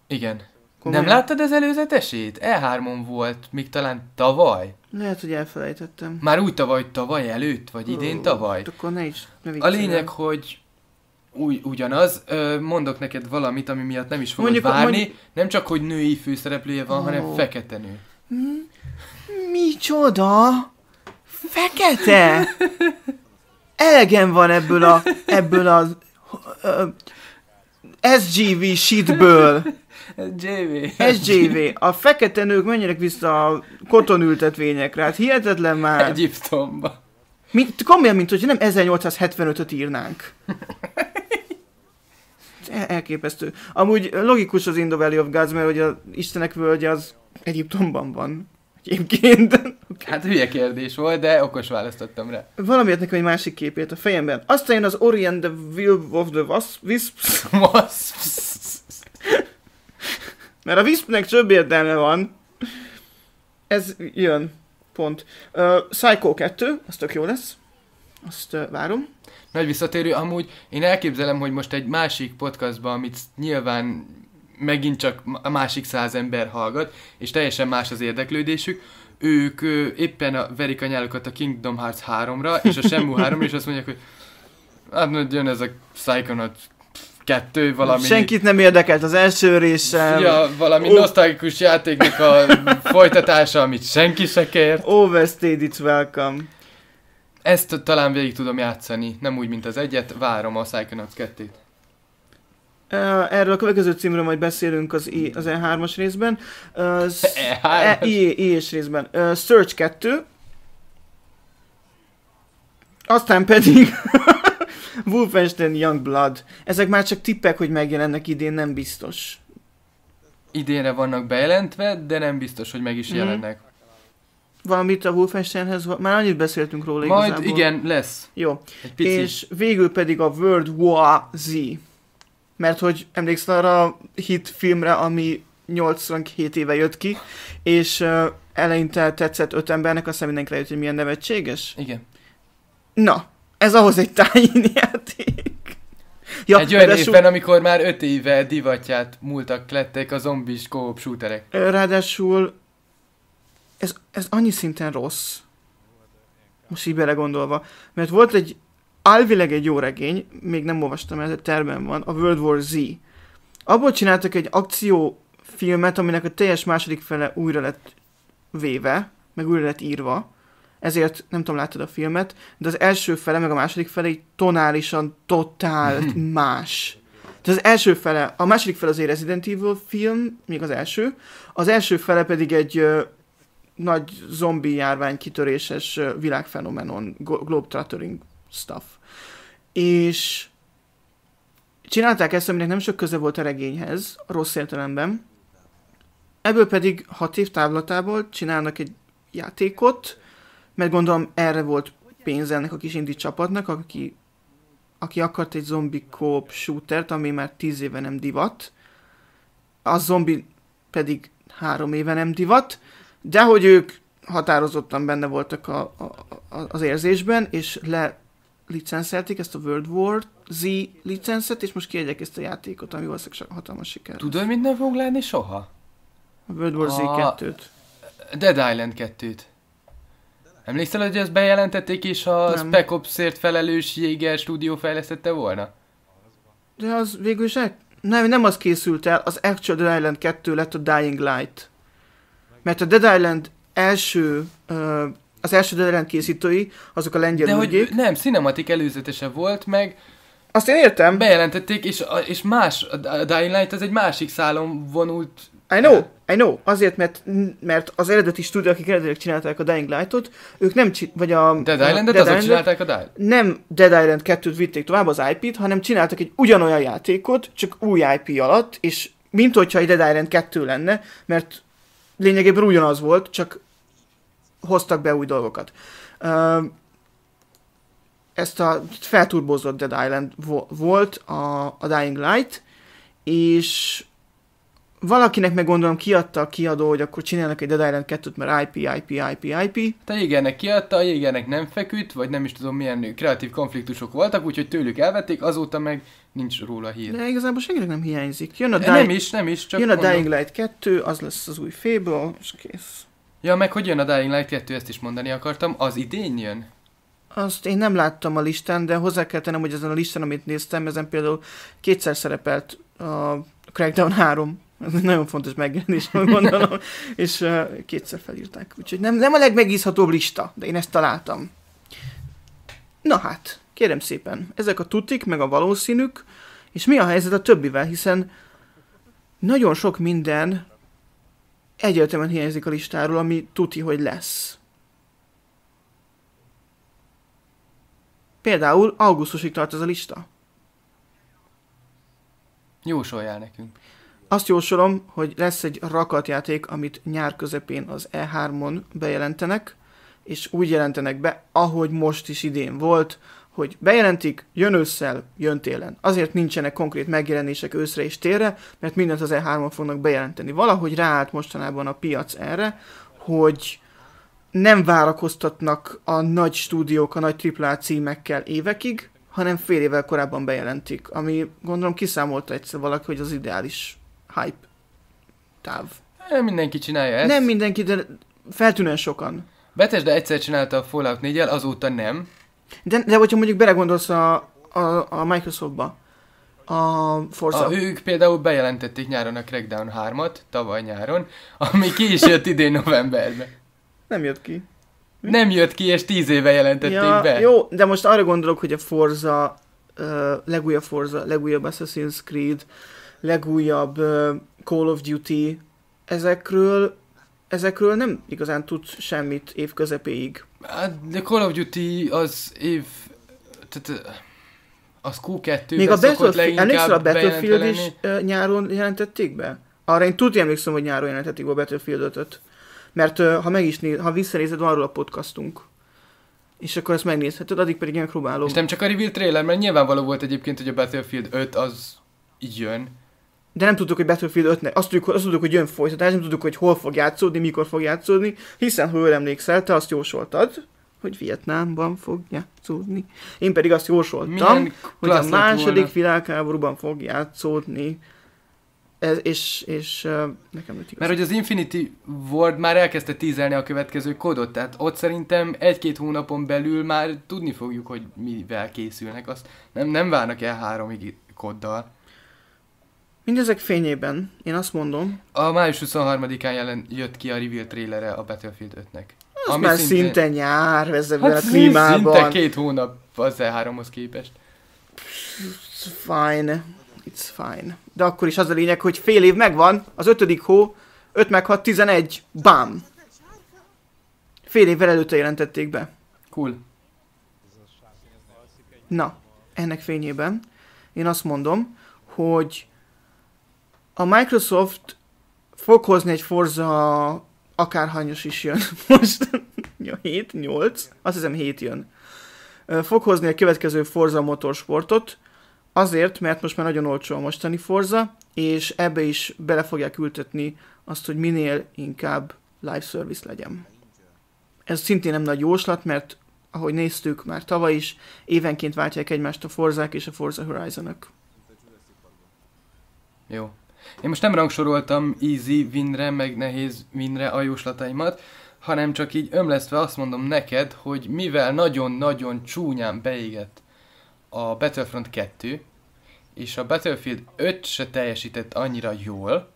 Igen. Komolyan? Nem láttad az előzetesét? E3-on volt, még talán tavaly. Lehet, hogy elfelejtettem. Már úgy tavaly, tavaly előtt, vagy idén Ó, tavaly. Hát akkor ne is, ne A lényeg, hogy Ugy, ugyanaz. Ö, mondok neked valamit, ami miatt nem is fogod mondjuk, várni. Mondjuk... Nem csak, hogy női főszereplője van, oh. hanem fekete nő. Mi hm? Micsoda? fekete. Elegem van ebből a, ebből az uh, SGV shitből. SGV, SGV. A fekete nők menjenek vissza a kotonültetvényekre. Hát hihetetlen már. Egyiptomba. Mint, komolyan, mint hogy nem 1875-öt írnánk. El- elképesztő. Amúgy logikus az Indo Valley of Gods, mert hogy az Istenek völgye az Egyiptomban van egyébként. Hát hülye kérdés volt, de okos választottam rá. Valamiért nekem egy másik képét a fejemben. Aztán jön az Orient the Will of the Wisps. Wasps. Mert a Wispnek több értelme van. Ez jön. Pont. Uh, Psycho 2, az tök jó lesz. Azt uh, várom. Nagy visszatérő, amúgy én elképzelem, hogy most egy másik podcastban, amit nyilván megint csak a másik száz ember hallgat, és teljesen más az érdeklődésük, ők ö, éppen a, verik a nyálukat a Kingdom Hearts 3-ra, és a Shenmue 3 és azt mondják, hogy hát majd jön ez a Psychonaut kettő, valami... Senkit nem érdekelt az első része. Ja, valami oh. nosztalgikus játéknak a folytatása, amit senki se kért. Overstayed its welcome. Ezt talán végig tudom játszani, nem úgy, mint az egyet, várom a Psychonauts 2-t. Erről a következő címről majd beszélünk az, I, az E3-as részben. E3-as? E, I, I-s részben. Search 2. Aztán pedig Wolfenstein Youngblood. Ezek már csak tippek, hogy megjelennek idén, nem biztos. Idénre vannak bejelentve, de nem biztos, hogy meg is mhm. jelennek. Mm. Valamit a Wolfensteinhez, már annyit beszéltünk róla Majd igazából. igen, lesz. Jó. Egy pici. És végül pedig a World War Z mert hogy emlékszel arra a hit filmre, ami 87 éve jött ki, és uh, eleinte tetszett öt embernek, aztán mindenki rájött, hogy milyen nevetséges. Igen. Na, ez ahhoz egy tájén játék. Ja, egy olyan évben, amikor már öt éve divatját múltak lettek a zombis co-op shooterek. Ráadásul ez, ez annyi szinten rossz. Most így belegondolva. Mert volt egy Álvileg egy jó regény, még nem olvastam el, egy termen van, a World War Z. Abból csináltak egy akciófilmet, aminek a teljes második fele újra lett véve, meg újra lett írva. Ezért nem tudom, láttad a filmet, de az első fele, meg a második fele egy tonálisan totál mhm. más. Tehát az első fele, a második fele az egy Resident Evil film, még az első, az első fele pedig egy ö, nagy zombi járvány kitöréses ö, világfenomenon, globetrotting stuff. És csinálták ezt, aminek nem sok köze volt a regényhez, a rossz értelemben. Ebből pedig hat év távlatából csinálnak egy játékot, mert gondolom erre volt pénz ennek a kis indi csapatnak, aki, aki akart egy zombi kóp shootert, ami már tíz éve nem divat. A zombi pedig három éve nem divat, de hogy ők határozottan benne voltak a, a, a, az érzésben, és le licenszelték ezt a World War Z licenszet, és most kiadják ezt a játékot, ami valószínűleg hatalmas siker. Tudod, mit nem fog lenni soha? A World War Z 2-t. Dead Island 2-t. Emlékszel, hogy ezt bejelentették, és a nem. Spec Opsért felelős Jäger stúdió fejlesztette volna? De az végül is... egy... Nem, nem az készült el, az Actual Dead Island 2 lett a Dying Light. Mert a Dead Island első uh, az első Deadland készítői, azok a lengyel De hogy nem, cinematik előzetese volt, meg azt én értem. Bejelentették, és, és más, a Dying Light az egy másik szálon vonult. I know, I know. Azért, mert, mert az eredeti stúdió, akik eredetileg csinálták a Dying Light-ot, ők nem csin- vagy a... Dead Island-et, Dead azok csinálták a Dying Nem Dead Island 2-t vitték tovább, az IP-t, hanem csináltak egy ugyanolyan játékot, csak új IP alatt, és mint hogyha egy Dead Island 2 lenne, mert lényegében ugyanaz volt, csak hoztak be új dolgokat. Ezt a felturbozott Dead Island volt a, a Dying Light, és valakinek meg gondolom kiadta a kiadó, hogy akkor csinálnak egy Dead Island 2-t, mert IP, IP, IP, IP. Te a kiadta, a Jégernek nem feküdt, vagy nem is tudom milyen kreatív konfliktusok voltak, úgyhogy tőlük elvették, azóta meg nincs róla hír. De igazából senkinek nem hiányzik. Jön a Dying, nem is, nem is, csak Jön a mondom. Dying Light 2, az lesz az új Fable, és kész. Ja, meg hogy jön a Dying Light 2, ezt is mondani akartam, az idén jön? Azt én nem láttam a listán, de hozzá kell tennem, hogy ezen a listán, amit néztem, ezen például kétszer szerepelt a Crackdown 3. Ez nagyon fontos megjelenés, gondolom, és uh, kétszer felírták. Úgyhogy nem, nem a legmegízhatóbb lista, de én ezt találtam. Na hát, kérem szépen, ezek a tutik, meg a valószínűk, és mi a helyzet a többivel, hiszen nagyon sok minden egyértelműen hiányzik a listáról, ami tuti, hogy lesz. Például augusztusig tart ez a lista. Jósoljál nekünk. Azt jósolom, hogy lesz egy rakatjáték, amit nyár közepén az E3-on bejelentenek, és úgy jelentenek be, ahogy most is idén volt, hogy bejelentik, jön ősszel, jön télen. Azért nincsenek konkrét megjelenések őszre és térre, mert mindent az E3-on fognak bejelenteni. Valahogy ráállt mostanában a piac erre, hogy nem várakoztatnak a nagy stúdiók, a nagy AAA címekkel évekig, hanem fél évvel korábban bejelentik, ami gondolom kiszámolta egyszer valaki, hogy az ideális hype táv. Nem mindenki csinálja ezt. Nem mindenki, de feltűnően sokan. de egyszer csinálta a Fallout 4 azóta nem. De, de hogyha mondjuk belegondolsz a, a, a Microsoftba, a Forza. A, ők például bejelentették nyáron a Crackdown 3-at, tavaly nyáron, ami ki is jött idén novemberben. Nem jött ki. Mi? Nem jött ki, és tíz éve jelentették ja, be. Jó, de most arra gondolok, hogy a Forza, uh, legújabb Forza, legújabb Assassin's Creed, legújabb uh, Call of Duty, ezekről, ezekről nem igazán tud semmit évközepéig. Hát, de Call of Duty az év... Tehát, az q 2 Még a Battlefield, emlékszel a Battlefield is nyáron jelentették be? Arra én tudni emlékszem, hogy nyáron jelentették be a Battlefield 5 Mert ha meg is néz, ha visszanézed, van arról a podcastunk. És akkor ezt megnézheted, addig pedig próbálom. És nem csak a reveal trailer, mert nyilvánvaló volt egyébként, hogy a Battlefield 5 az jön de nem tudtuk, hogy Battlefield 5 azt tudjuk, azt tudjuk, hogy jön folytatás, nem tudjuk, hogy hol fog játszódni, mikor fog játszódni, hiszen, ha jól emlékszel, te azt jósoltad, hogy Vietnámban fog játszódni. Én pedig azt jósoltam, Milyen hogy a második volna. világháborúban fog játszódni. Ez, és, és uh, nekem nem Mert hogy az Infinity Ward már elkezdte tízelni a következő kódot, tehát ott szerintem egy-két hónapon belül már tudni fogjuk, hogy mivel készülnek, azt nem, nem várnak el három koddal. Mindezek fényében, én azt mondom... A május 23-án jelen jött ki a reveal trailere a Battlefield 5-nek. Az ami már szinte, szinte nyár ezekben hát a klímában. Szinte két hónap az E3-hoz képest. It's fine. It's fine. De akkor is az a lényeg, hogy fél év megvan, az ötödik hó, 5 meg 6, 11, bam. Fél évvel előtte jelentették be. Cool. Na, ennek fényében én azt mondom, hogy a Microsoft fog hozni egy Forza akárhányos is jön most. 7, 8, azt hiszem 7 jön. Fog hozni a következő Forza motorsportot, azért, mert most már nagyon olcsó a mostani Forza, és ebbe is bele fogják ültetni azt, hogy minél inkább live service legyen. Ez szintén nem nagy jóslat, mert ahogy néztük már tavaly is, évenként váltják egymást a Forzák és a Forza Horizonok. Jó, én most nem rangsoroltam easy winre, meg nehéz winre a jóslataimat, hanem csak így ömlesztve azt mondom neked, hogy mivel nagyon-nagyon csúnyán beégett a Battlefront 2, és a Battlefield 5 se teljesített annyira jól,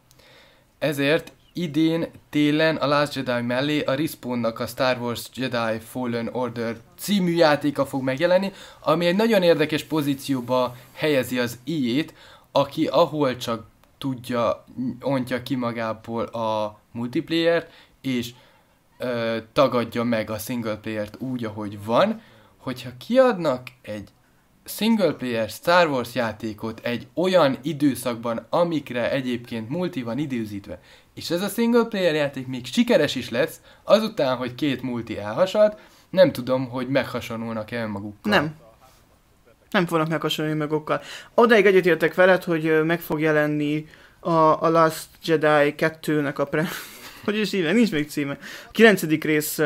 ezért idén télen a Last Jedi mellé a Respawnnak a Star Wars Jedi Fallen Order című játéka fog megjelenni, ami egy nagyon érdekes pozícióba helyezi az ijét, aki ahol csak tudja, ontja ki magából a multiplayer és ö, tagadja meg a single player-t úgy, ahogy van, hogyha kiadnak egy single player Star Wars játékot egy olyan időszakban, amikre egyébként multi van időzítve, és ez a single player játék még sikeres is lesz, azután, hogy két multi elhasad, nem tudom, hogy meghasonulnak-e önmagukkal. Nem, nem fognak meg okkal. Odaig egyetértek veled, hogy meg fog jelenni a, a Last Jedi 2-nek a pre... hogy is hívják? Nincs még címe. A 9. rész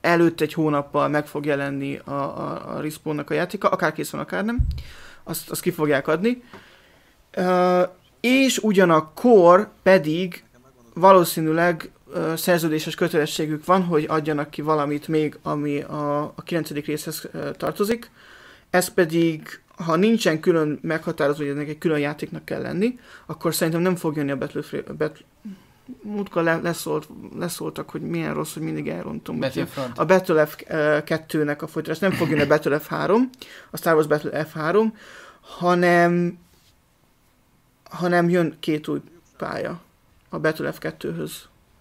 előtt egy hónappal meg fog jelenni a, a, a Respawn-nak a játéka, akár kész van, akár nem. Azt, azt ki fogják adni. és ugyanakkor pedig valószínűleg szerződéses kötelességük van, hogy adjanak ki valamit még, ami a, a 9. részhez tartozik ez pedig, ha nincsen külön meghatározó, hogy ennek egy külön játéknak kell lenni, akkor szerintem nem fog jönni a Battlefield... Battle... Múltkor le, leszólt, leszóltak, hogy milyen rossz, hogy mindig elrontom. Battlefront. A Battle F2-nek a folytatás. Nem fog jönni a Battle F3, a Star Wars Battle F3, hanem hanem jön két új pálya a Battle F2-höz.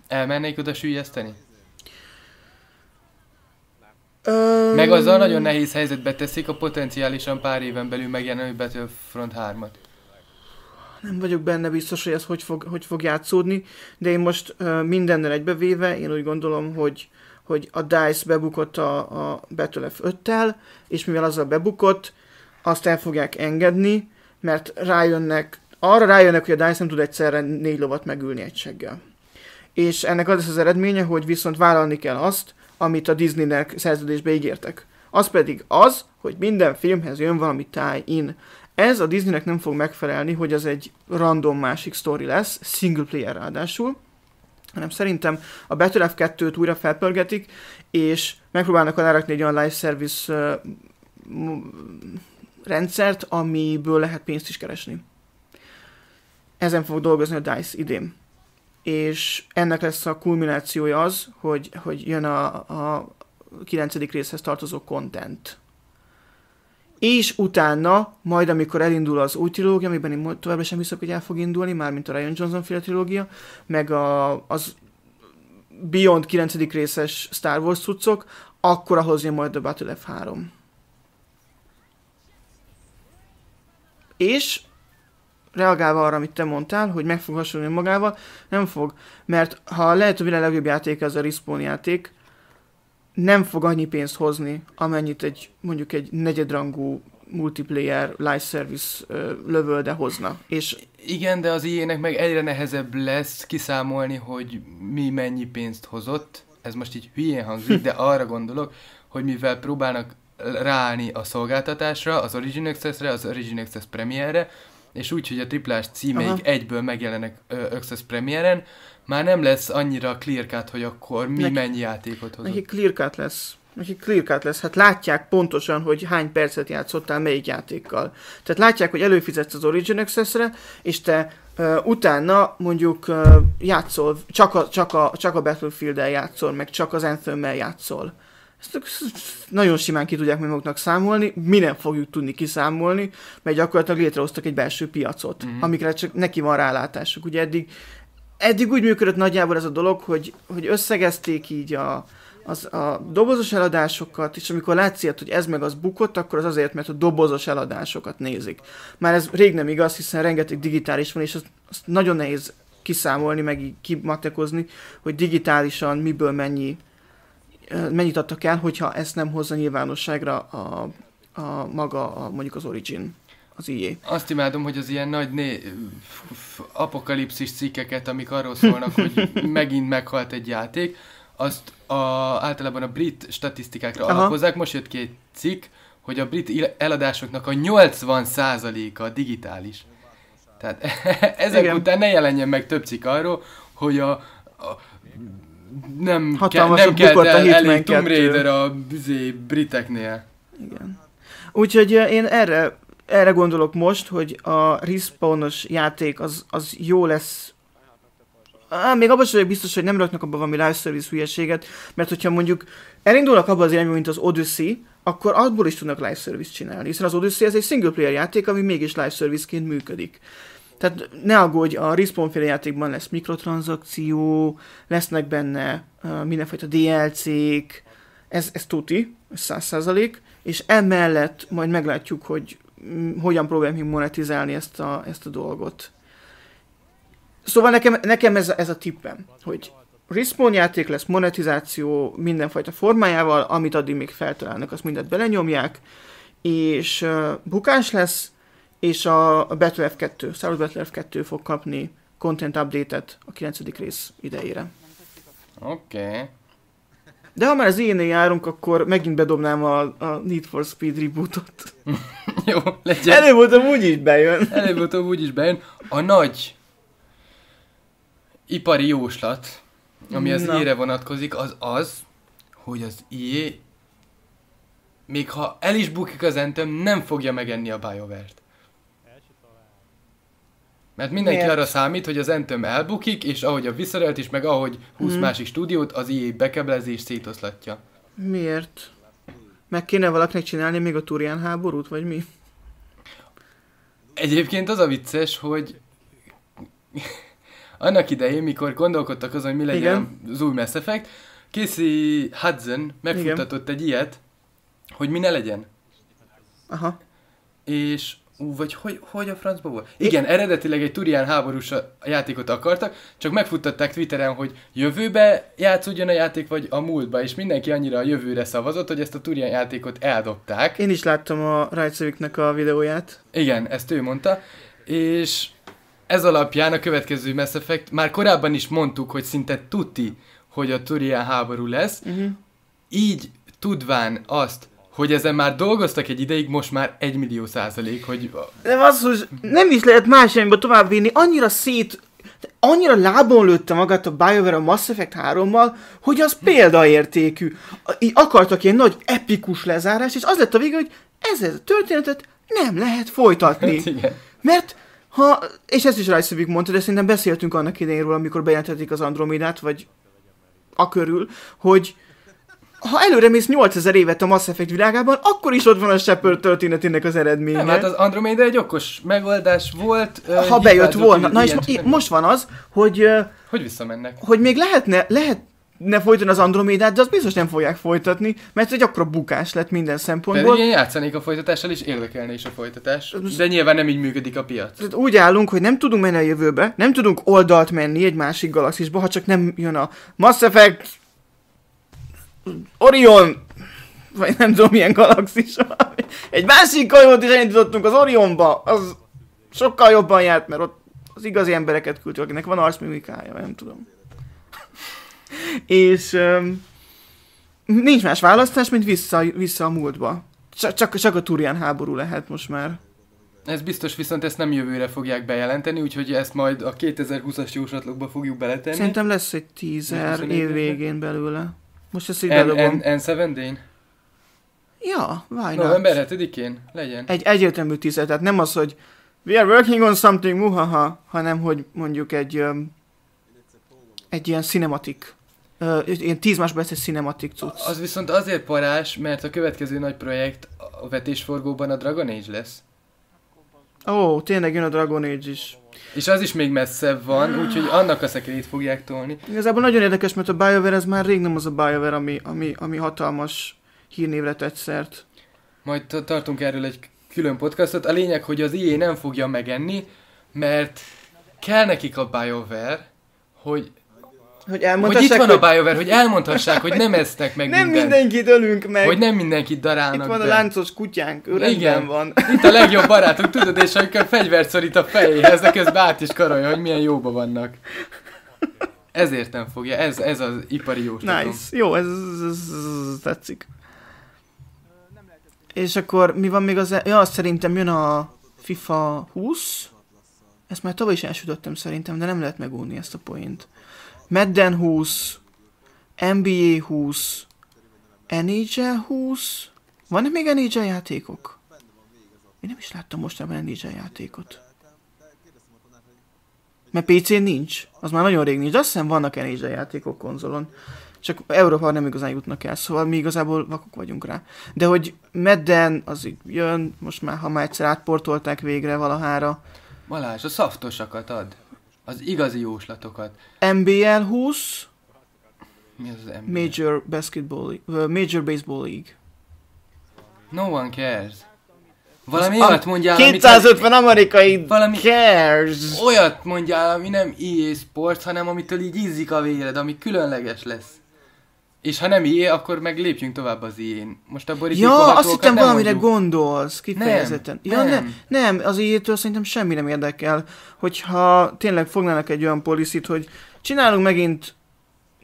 Elmennék oda sülyezteni? Um, Meg azzal nagyon nehéz helyzetbe teszik a potenciálisan pár éven belül megjelenő Battlefront 3-at. Nem vagyok benne biztos, hogy ez hogy fog, hogy fog játszódni, de én most uh, mindennel egybevéve, én úgy gondolom, hogy hogy a DICE bebukott a, a Battlefront 5-tel, és mivel azzal bebukott, azt el fogják engedni, mert rájönnek, arra rájönnek, hogy a DICE nem tud egyszerre négy lovat megülni egy seggel. És ennek az az eredménye, hogy viszont vállalni kell azt, amit a Disneynek szerződésbe ígértek. Az pedig az, hogy minden filmhez jön valami tie-in. Ez a Disneynek nem fog megfelelni, hogy az egy random másik story lesz, single player ráadásul, hanem szerintem a Battle of 2-t újra felpörgetik, és megpróbálnak alárakni egy olyan live service uh, rendszert, amiből lehet pénzt is keresni. Ezen fog dolgozni a DICE idén és ennek lesz a kulminációja az, hogy, hogy jön a, a 9. részhez tartozó content. És utána, majd amikor elindul az új trilógia, amiben én továbbra sem hiszem, hogy el fog indulni, mármint a Ryan Johnson féle trilógia, meg a, az Beyond 9. részes Star Wars cuccok, akkor ahhoz jön majd a Battle F3. És reagálva arra, amit te mondtál, hogy meg fog hasonlítani magával, nem fog. Mert ha lehet a legjobb játék az a Respawn játék, nem fog annyi pénzt hozni, amennyit egy mondjuk egy negyedrangú multiplayer live service lövölde hozna. És igen, de az ilyenek meg egyre nehezebb lesz kiszámolni, hogy mi mennyi pénzt hozott. Ez most így hülyén hangzik, de arra gondolok, hogy mivel próbálnak ráállni a szolgáltatásra, az Origin Access-re, az Origin Access Premiere-re, és úgy, hogy a triplás címeik Aha. egyből megjelenek Access Premieren, már nem lesz annyira clear hogy akkor mi neki, mennyi játékot hozott. Neki clear lesz. Neki clear lesz. Hát látják pontosan, hogy hány percet játszottál melyik játékkal. Tehát látják, hogy előfizetsz az Origin Access-re, és te uh, utána mondjuk uh, játszol, csak a, csak a, csak a Battlefield-el játszol, meg csak az Anthem-mel játszol ezt nagyon simán ki tudják maguknak számolni, mi nem fogjuk tudni kiszámolni, mert gyakorlatilag létrehoztak egy belső piacot, mm-hmm. amikre csak neki van rálátásuk. Ugye eddig, eddig úgy működött nagyjából ez a dolog, hogy, hogy összegezték így a, az, a dobozos eladásokat, és amikor látszik, hogy ez meg az bukott, akkor az azért, mert a dobozos eladásokat nézik. Már ez rég nem igaz, hiszen rengeteg digitális van, és azt, azt nagyon nehéz kiszámolni, meg így kimatekozni, hogy digitálisan miből mennyi mennyit adtak el, hogyha ezt nem hozza nyilvánosságra a, a maga, a, mondjuk az Origin az IE. Azt imádom, hogy az ilyen nagy né- apokalipszis cikkeket, amik arról szólnak, hogy megint meghalt egy játék, azt a, általában a brit statisztikákra Aha. alapozzák. Most jött két cikk, hogy a brit eladásoknak a 80%-a digitális. Tehát ezek Igen. után ne jelenjen meg több cikk arról, hogy a, a nem, Hatalmas ke- nem kell, a el, elég Tomb Raider a büzé briteknél. Igen. Úgyhogy én erre, erre gondolok most, hogy a respawnos játék az, az jó lesz Á, még abban sem vagyok biztos, hogy nem raknak abba valami live service hülyeséget, mert hogyha mondjuk elindulnak abba az irányba, mint az Odyssey, akkor abból is tudnak live service csinálni, hiszen az Odyssey ez egy single player játék, ami mégis live service-ként működik. Tehát ne aggódj, a Respawn féle játékban lesz mikrotranszakció, lesznek benne uh, mindenfajta DLC-k, ez, ez tuti, száz százalék, és emellett majd meglátjuk, hogy mm, hogyan próbáljuk monetizálni ezt a, ezt a dolgot. Szóval nekem, nekem ez, a, ez a tippem, hogy Respawn játék lesz monetizáció mindenfajta formájával, amit addig még feltalálnak, azt mindent belenyomják, és uh, bukás lesz, és a Battle F2, Star Wars Battle F2 fog kapni content update-et a 9. rész idejére. Oké. Okay. De ha már az én járunk, akkor megint bedobnám a, a Need for Speed rebootot. Jó, legyen. Előbb-utóbb úgy is bejön. Előbb-utóbb úgy is bejön. A nagy ipari jóslat, ami az Na. ére vonatkozik, az az, hogy az IE még ha el is bukik az entem, nem fogja megenni a BioWare-t. Mert mindenki Miért? arra számít, hogy az Anthem elbukik, és ahogy a visszerelt is, meg ahogy 20 hmm. másik stúdiót, az EA bekeblezés szétoszlatja. Miért? Meg kéne valakinek csinálni még a Turian háborút, vagy mi? Egyébként az a vicces, hogy annak idején, mikor gondolkodtak azon, hogy mi legyen az új Mass Effect, Casey Hudson megfutatott Igen. egy ilyet, hogy mi ne legyen. Aha. És Ú, vagy hogy, hogy a francba volt? Igen, eredetileg egy Turián háborús a játékot akartak, csak megfuttatták Twitteren, hogy jövőbe játszódjon a játék, vagy a múltba, és mindenki annyira a jövőre szavazott, hogy ezt a Turián játékot eldobták. Én is láttam a Rajceviknek a videóját. Igen, ezt ő mondta, és ez alapján a következő Mass Effect, már korábban is mondtuk, hogy szinte tuti, hogy a Turián háború lesz, uh-huh. így tudván azt, hogy ezen már dolgoztak egy ideig, most már egy millió százalék, hogy... De hogy nem is lehet más tovább továbbvinni, annyira szét annyira lábon lőtte magát a BioWare a Mass Effect 3-mal, hogy az példaértékű. Így akartak ilyen nagy epikus lezárás, és az lett a vége, hogy ez a történetet nem lehet folytatni. Hát igen. Mert ha, és ezt is Rajszövig mondta, de szerintem beszéltünk annak idején amikor bejelentették az Andromédát, vagy a körül, hogy ha előre mész 8000 évet a Mass Effect világában, akkor is ott van a Shepard történetének az eredménye. Nem, hát az Andromeda egy okos megoldás volt. Ha bejött volna. Na és most van az, hogy... Hogy visszamennek? Hogy még lehetne, lehet, ne folyton az Andromédát, de azt biztos nem fogják folytatni, mert egy akkora bukás lett minden szempontból. Pedig játszanék a folytatással, és érdekelne is a folytatás, de nyilván nem így működik a piac. Tehát úgy állunk, hogy nem tudunk menni a jövőbe, nem tudunk oldalt menni egy másik galaxisba, ha csak nem jön a Mass Effect Orion, vagy nem tudom milyen galaxis valami. Egy másik kajót is elindítottunk az Orionba, az sokkal jobban járt, mert ott az igazi embereket küldtük, akinek van arcmimikája, nem tudom. És um, nincs más választás, mint vissza, vissza a múltba. Csak, csak, csak a Turian háború lehet most már. Ez biztos, viszont ezt nem jövőre fogják bejelenteni, úgyhogy ezt majd a 2020-as jóslatokba fogjuk beletenni. Szerintem lesz egy tízer év végén belőle. Most ezt így bedobom. n 7 Ja, why not? November 7-én legyen. Egy egyértelmű tízet, tehát nem az, hogy we are working on something, muhaha, hanem hogy mondjuk egy um, egy ilyen cinematik uh, ilyen tíz másban egy cinematik cucc. Az viszont azért parás, mert a következő nagy projekt a vetésforgóban a Dragon Age lesz. Ó, oh, tényleg jön a Dragon Age is. És az is még messzebb van, ah. úgyhogy annak a szekrét fogják tolni. Igazából nagyon érdekes, mert a BioWare ez már rég nem az a BioWare, ami, ami, ami hatalmas hírnévre tett szert. Majd tartunk erről egy külön podcastot. A lényeg, hogy az IE nem fogja megenni, mert kell nekik a BioWare, hogy hogy elmondhassák, hogy itt van hogy... a BioWare, hogy elmondhassák, hogy nem esztek meg Nem minden. mindenkit ölünk meg. Hogy nem mindenkit darálnak Itt van be. a láncos kutyánk, ő Igen. van. Itt a legjobb barátok, tudod, és amikor fegyvert szorít a fejéhez, de közben át is karolja, hogy milyen jóba vannak. Ezért nem fogja, ez, ez az ipari jó. Nice, jó, ez, ez, ez, ez tetszik. És akkor mi van még az... E- ja, szerintem jön a FIFA 20. Ezt már tavaly is elsütöttem szerintem, de nem lehet megúlni ezt a point. Madden 20, NBA 20, NHL 20. van még NHL játékok? Én nem is láttam mostában NHL játékot. Mert pc nincs. Az már nagyon rég nincs. De azt hiszem vannak NHL játékok konzolon. Csak Európa nem igazán jutnak el, szóval mi igazából vakok vagyunk rá. De hogy Medden az így jön, most már ha már egyszer átportolták végre valahára. Balázs, a szaftosakat ad. Az igazi jóslatokat. NBL 20. Mi az az NBL? Major Basketball League. Major Baseball League. No one cares. Valami az olyat mondjál, 250 amit, amerikai valami cares. Olyat mondjál, ami nem EA Sports, hanem amitől így ízik a véred, ami különleges lesz. És ha nem ilyen, akkor meg lépjünk tovább az ilyen. Most a borítjuk Ja, azt hittem valamire mondjuk. gondolsz, kifejezetten. Nem, ja, nem. nem, nem az ilyétől szerintem semmi nem érdekel, hogyha tényleg fognának egy olyan policit, hogy csinálunk megint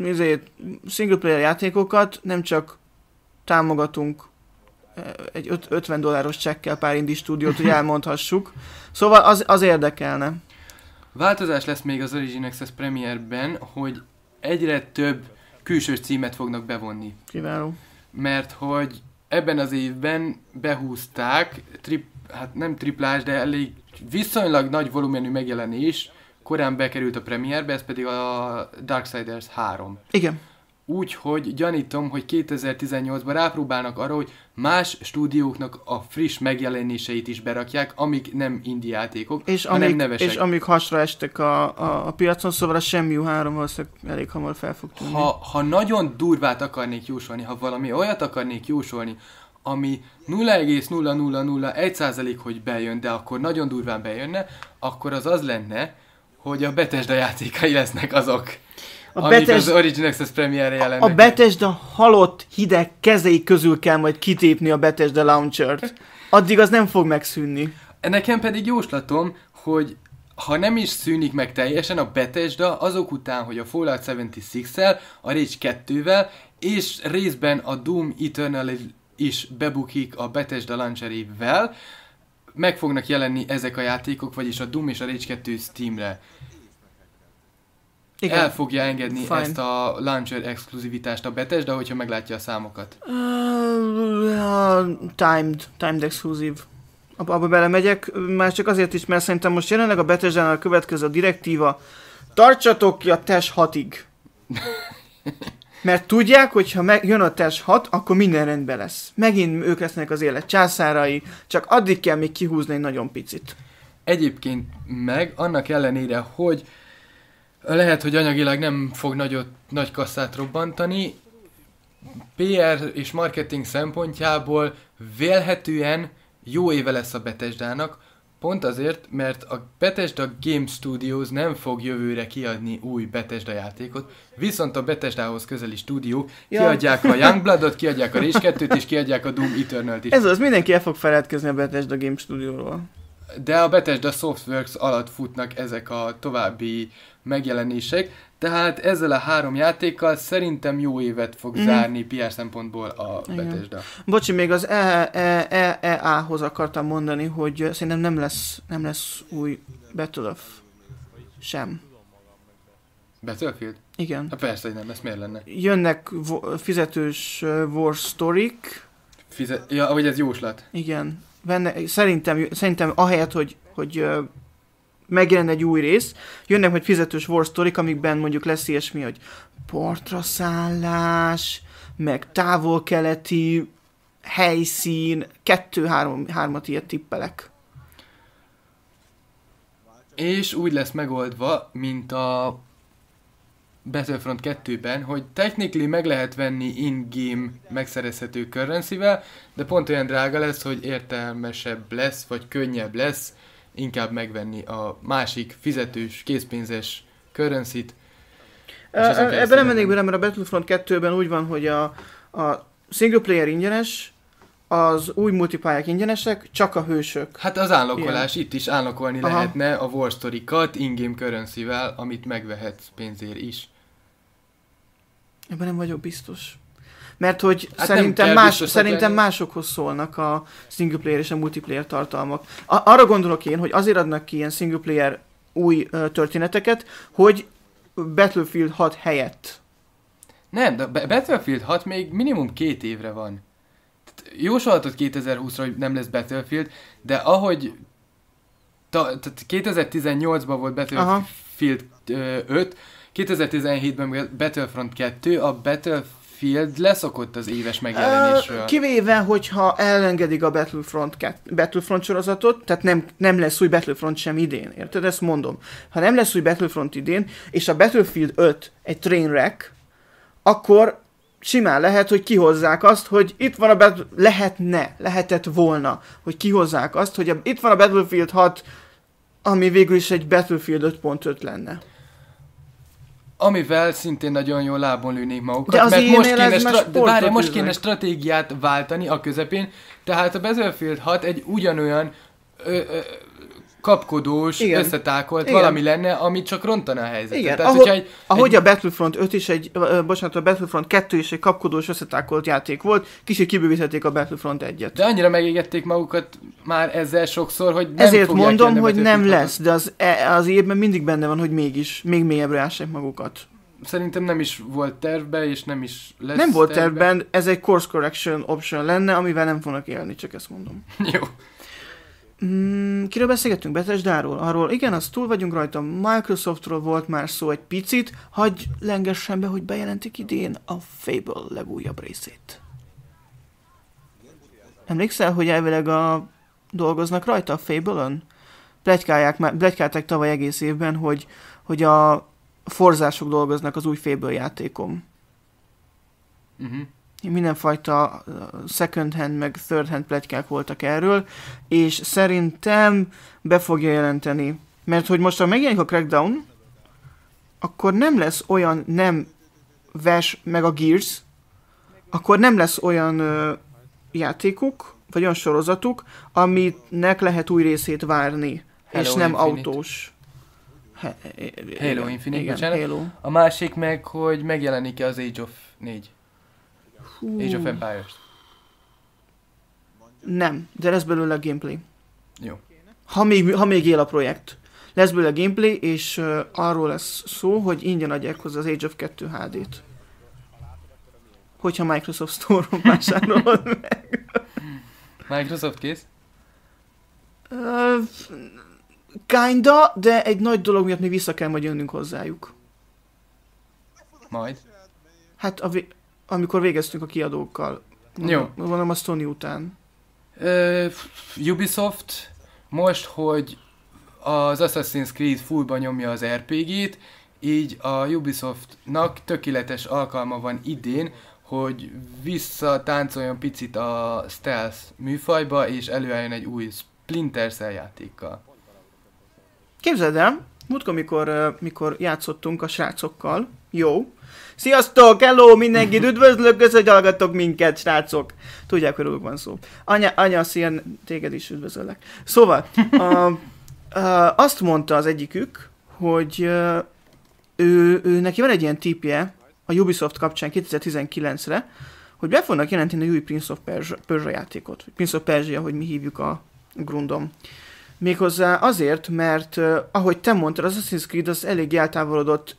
azért, single player játékokat, nem csak támogatunk e, egy 50 dolláros csekkel pár indi stúdiót, hogy elmondhassuk. Szóval az, az érdekelne. Változás lesz még az Origin Access Premierben, hogy egyre több külsős címet fognak bevonni. Kiváló. Mert hogy ebben az évben behúzták, trip, hát nem triplás, de elég viszonylag nagy volumenű megjelenés, korán bekerült a premierbe, ez pedig a Darksiders 3. Igen úgy, hogy gyanítom, hogy 2018-ban rápróbálnak arra, hogy más stúdióknak a friss megjelenéseit is berakják, amik nem indie játékok, és hanem amik, nevesek. És amik hasra estek a, a, a piacon, szóval a semmi 3 valószínűleg elég hamar fel fog tűnni. Ha, ha nagyon durvát akarnék jósolni, ha valami olyat akarnék jósolni, ami 0,0001% hogy bejön, de akkor nagyon durván bejönne, akkor az az lenne, hogy a Betesda játékai lesznek azok. A Bethesda, az Origin Access premiere jelent. A Bethesda halott hideg kezei közül kell majd kitépni a Bethesda launchert. Addig az nem fog megszűnni. Nekem pedig jóslatom, hogy ha nem is szűnik meg teljesen a Bethesda, azok után, hogy a Fallout 76-el, a Rage 2-vel, és részben a Doom Eternal is bebukik a Bethesda launcherével, meg fognak jelenni ezek a játékok, vagyis a Doom és a Rage 2 Steamre. Igen. el fogja engedni Fine. ezt a launcher exkluzivitást a betes, de hogyha meglátja a számokat. Uh, uh, timed, timed exclusive. Abba, abba belemegyek, már csak azért is, mert szerintem most jelenleg a bethesda a következő a direktíva. Tartsatok ki a TES hatig. Mert tudják, hogy ha jön a test 6, akkor minden rendben lesz. Megint ők lesznek az élet császárai, csak addig kell még kihúzni egy nagyon picit. Egyébként meg, annak ellenére, hogy lehet, hogy anyagilag nem fog nagyot, nagy kasszát robbantani, PR és marketing szempontjából vélhetően jó éve lesz a Betesdának, pont azért, mert a Betesda Game Studios nem fog jövőre kiadni új Betesda játékot, viszont a Betesdához közeli stúdiók ja. kiadják a Youngbloodot, kiadják a Rage 2-t és kiadják a Doom Eternal-t is. Ez az, mindenki el fog feledkezni a Betesda Game Studio-ról de a Bethesda Softworks alatt futnak ezek a további megjelenések, tehát ezzel a három játékkal szerintem jó évet fog mm. zárni PR szempontból a Igen. Bethesda. Bocsi, még az EA-hoz e, e, e akartam mondani, hogy szerintem nem lesz, nem lesz új Battle of sem. Battlefield? Igen. Ha hát persze, hogy nem lesz, miért lenne? Jönnek fizetős War Storik. Fizet... Ja, vagy ez jóslat. Igen, benne, szerintem, szerintem ahelyett, hogy, hogy megjelen egy új rész, jönnek majd fizetős war story amikben mondjuk lesz ilyesmi, hogy szállás, meg távol-keleti helyszín, kettő-hármat ilyet tippelek. És úgy lesz megoldva, mint a Battlefront 2-ben, hogy technically meg lehet venni in-game megszerezhető currency de pont olyan drága lesz, hogy értelmesebb lesz, vagy könnyebb lesz inkább megvenni a másik fizetős, készpénzes currency Ebben nem mennék bele, mert a Battlefront 2-ben úgy van, hogy a, a single player ingyenes, az új multipályák ingyenesek, csak a hősök. Hát az állokolás, itt is állokolni lehetne a War Story-kat in-game currency amit megvehetsz pénzért is. Ebben nem vagyok biztos. Mert hogy hát szerintem, más, szerintem másokhoz szólnak a single player és a multiplayer tartalmak. A- arra gondolok én, hogy azért adnak ki ilyen single player új uh, történeteket, hogy Battlefield 6 helyett. Nem, de Battlefield 6 még minimum két évre van. jósolhatod 2020-ra, hogy nem lesz Battlefield, de ahogy ta, tehát 2018-ban volt Battlefield Aha. 5, 2017-ben Battlefront 2, a Battlefield leszokott az éves megjelenésről. Kivéve, hogyha elengedik a Battlefront, Battlefront sorozatot, tehát nem, nem lesz új Battlefront sem idén, érted? Ezt mondom. Ha nem lesz új Battlefront idén, és a Battlefield 5 egy trainwreck, akkor simán lehet, hogy kihozzák azt, hogy itt van a Battlefield... Lehetne, lehetett volna, hogy kihozzák azt, hogy a... itt van a Battlefield 6, ami végül is egy Battlefield 5.5 lenne. Amivel szintén nagyon jól lábon lőnék magukat, de az mert most kéne, stra- de most kéne stratégiát váltani a közepén, tehát a Battlefield 6 egy ugyanolyan ö, ö, kapkodós, Igen. összetákolt Igen. valami lenne, ami csak rontana a helyzetet. Igen. Tehát, ahogy, egy, ahogy egy... a Battlefront 5 is egy, ö, bocsánat, a Battlefront 2 is egy kapkodós, összetákolt játék volt, kicsit kibővítették a Battlefront 1-et. De annyira megégették magukat már ezzel sokszor, hogy nem Ezért mondom, hogy nem lesz, de az, e- az évben mindig benne van, hogy mégis, még mélyebbre ássák magukat szerintem nem is volt tervben, és nem is lesz Nem volt tervben, tervben ez egy course correction option lenne, amivel nem fognak élni, csak ezt mondom. Jó. Mm, kiről beszélgettünk? Betesdáról? Arról igen, az túl vagyunk rajta. Microsoftról volt már szó egy picit. Hagy lengessen be, hogy bejelentik idén a Fable legújabb részét. Emlékszel, hogy elvileg a... dolgoznak rajta a Fable-ön? Pletykálták tavaly egész évben, hogy, hogy a forzások dolgoznak az új Fable játékom. Mhm. Uh-huh mindenfajta second hand meg third hand pletykák voltak erről, és szerintem be fogja jelenteni. Mert hogy most, ha megjelenik a Crackdown, akkor nem lesz olyan nem vers meg a Gears, akkor nem lesz olyan ö, játékuk, vagy olyan sorozatuk, aminek lehet új részét várni, Hello és nem Infinite. autós. He- Halo Infinite, igen, Halo. A másik meg, hogy megjelenik-e az Age of 4. Hú. Age of Empires. Nem, de lesz belőle a gameplay. Jó. Ha még, ha még él a projekt. Lesz belőle a gameplay, és uh, arról lesz szó, hogy ingyen adják hozzá az Age of 2 HD-t. Hogyha Microsoft Store-on vásárolod meg. Microsoft kész? Uh, kinda, de egy nagy dolog miatt még vissza kell majd jönnünk hozzájuk. Majd? Hát a, amikor végeztünk a kiadókkal. Jó. Van a Sony után. Uh, Ubisoft most, hogy az Assassin's Creed fullba nyomja az RPG-t, így a Ubisoftnak tökéletes alkalma van idén, hogy visszatáncoljon picit a stealth műfajba, és előálljon egy új Splinter Cell játékkal. Képzeld el, múltkor, mikor, mikor játszottunk a srácokkal, jó, Sziasztok, hello, mindenkit üdvözlök, köszönjük, hogy hallgattok minket, srácok. Tudják, hogy róluk van szó. Anya, anya, szia, téged is üdvözöllek. Szóval, a, a, azt mondta az egyikük, hogy ő, ő, neki van egy ilyen típje a Ubisoft kapcsán 2019-re, hogy be fognak jelenteni a új Prince of Persia, Persia játékot. Prince of Persia, hogy mi hívjuk a grundom. Méghozzá azért, mert uh, ahogy te mondtad, az Assassin's Creed az elég eltávolodott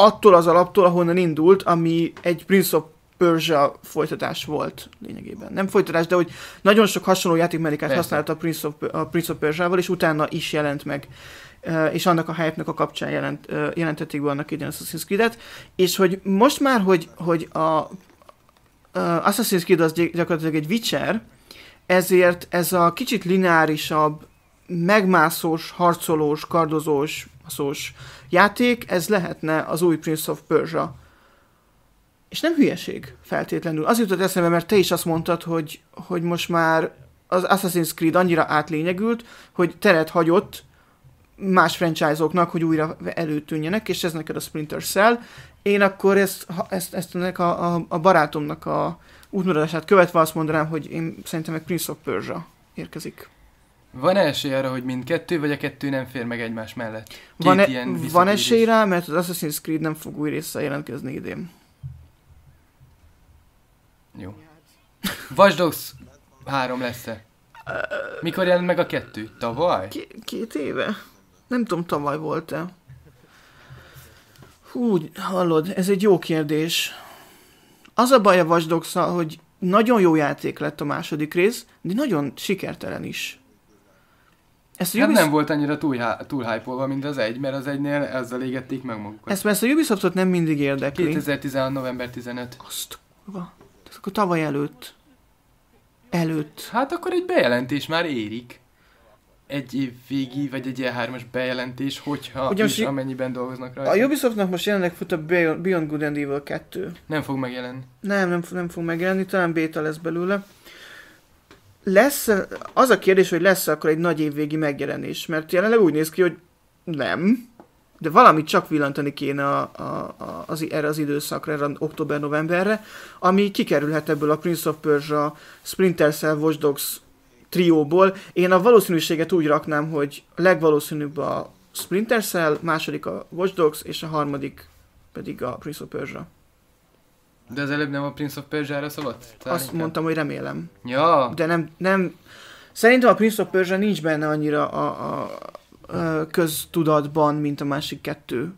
attól az alaptól, ahonnan indult, ami egy Prince of Persia folytatás volt lényegében. Nem folytatás, de hogy nagyon sok hasonló játékmechanikát használta a Prince, of, a Prince of Persia-val, és utána is jelent meg. És annak a hype a kapcsán jelent, jelentették be annak idén Assassin's Creed-et. És hogy most már, hogy, hogy a, a Assassin's Creed az gyakorlatilag egy Witcher, ezért ez a kicsit lineárisabb, megmászós, harcolós, kardozós, szós játék, ez lehetne az új Prince of Persia. És nem hülyeség feltétlenül. Az jutott eszembe, mert te is azt mondtad, hogy, hogy most már az Assassin's Creed annyira átlényegült, hogy teret hagyott más franchise-oknak, hogy újra előtűnjenek, és ez neked a Splinter Cell. Én akkor ezt, ezt, ezt ennek a, a, a barátomnak a útmaradását követve azt mondanám, hogy én szerintem egy Prince of Persia érkezik. Van -e esély arra, hogy mind kettő vagy a kettő nem fér meg egymás mellett? Két van, e- ilyen van esély rá, mert az Assassin's Creed nem fog új része jelentkezni idén. Jó. Watch Dogs 3 lesz-e? Mikor jelent meg a kettő? Tavaly? K- két éve? Nem tudom, tavaly volt-e. Hú, hallod, ez egy jó kérdés. Az a baj a Watch hogy nagyon jó játék lett a második rész, de nagyon sikertelen is. Ezt a Ubisoft... nem volt annyira túl, túl hype mint az egy, mert az egynél ezzel égették meg magukat. Ezt, ezt a Ubisoftot nem mindig érdekli. 2016. november 15. Azt kurva. Ez akkor tavaly előtt. Előtt. Hát akkor egy bejelentés már érik. Egy év végi, vagy egy ilyen hármas bejelentés, hogyha Ugyanis is, amennyiben dolgoznak rajta. A Ubisoftnak most jelenleg fut a Beyond Good and Evil 2. Nem fog megjelenni. Nem, nem, nem fog megjelenni, talán beta lesz belőle lesz, az a kérdés, hogy lesz akkor egy nagy évvégi megjelenés, mert jelenleg úgy néz ki, hogy nem, de valamit csak villantani kéne a, a, a, az, erre az időszakra, erre október-novemberre, ami kikerülhet ebből a Prince of Persia, Splinter Cell, Watch Dogs trióból. Én a valószínűséget úgy raknám, hogy a legvalószínűbb a Splinter Cell, második a Watch Dogs, és a harmadik pedig a Prince of Persia. De az előbb nem a Prince of Persia-ra szabad? Azt inkább. mondtam, hogy remélem. Ja. De nem, nem... Szerintem a Prince of Persia nincs benne annyira a, a, a köztudatban, mint a másik kettő.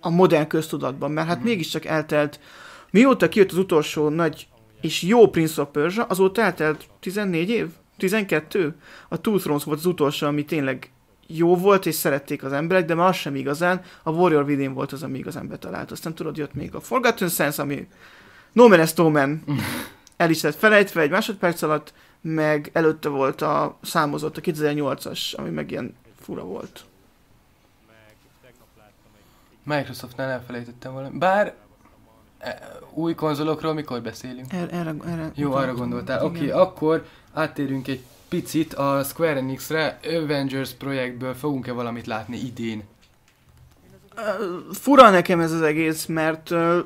A modern köztudatban, mert hát mm mégiscsak eltelt... Mióta kijött az utolsó nagy és jó Prince of Persia, azóta eltelt 14 év? 12? A Two Thrones volt az utolsó, ami tényleg jó volt, és szerették az emberek, de már az sem igazán. A Warrior Within volt az, ami igazán betalált. Aztán tudod, jött még a Forgotten Sense, ami No Man is no Man. El is lett felejtve egy másodperc alatt, meg előtte volt a számozott, a 2008-as, ami meg ilyen fura volt. Microsoftnál elfelejtettem valamit. Bár e, új konzolokról mikor beszélünk? Er, erre, erre, Jó, arra gondoltál. Oké, okay, akkor áttérünk egy picit a Square Enix-re. Avengers projektből fogunk-e valamit látni idén? Uh, fura nekem ez az egész, mert uh,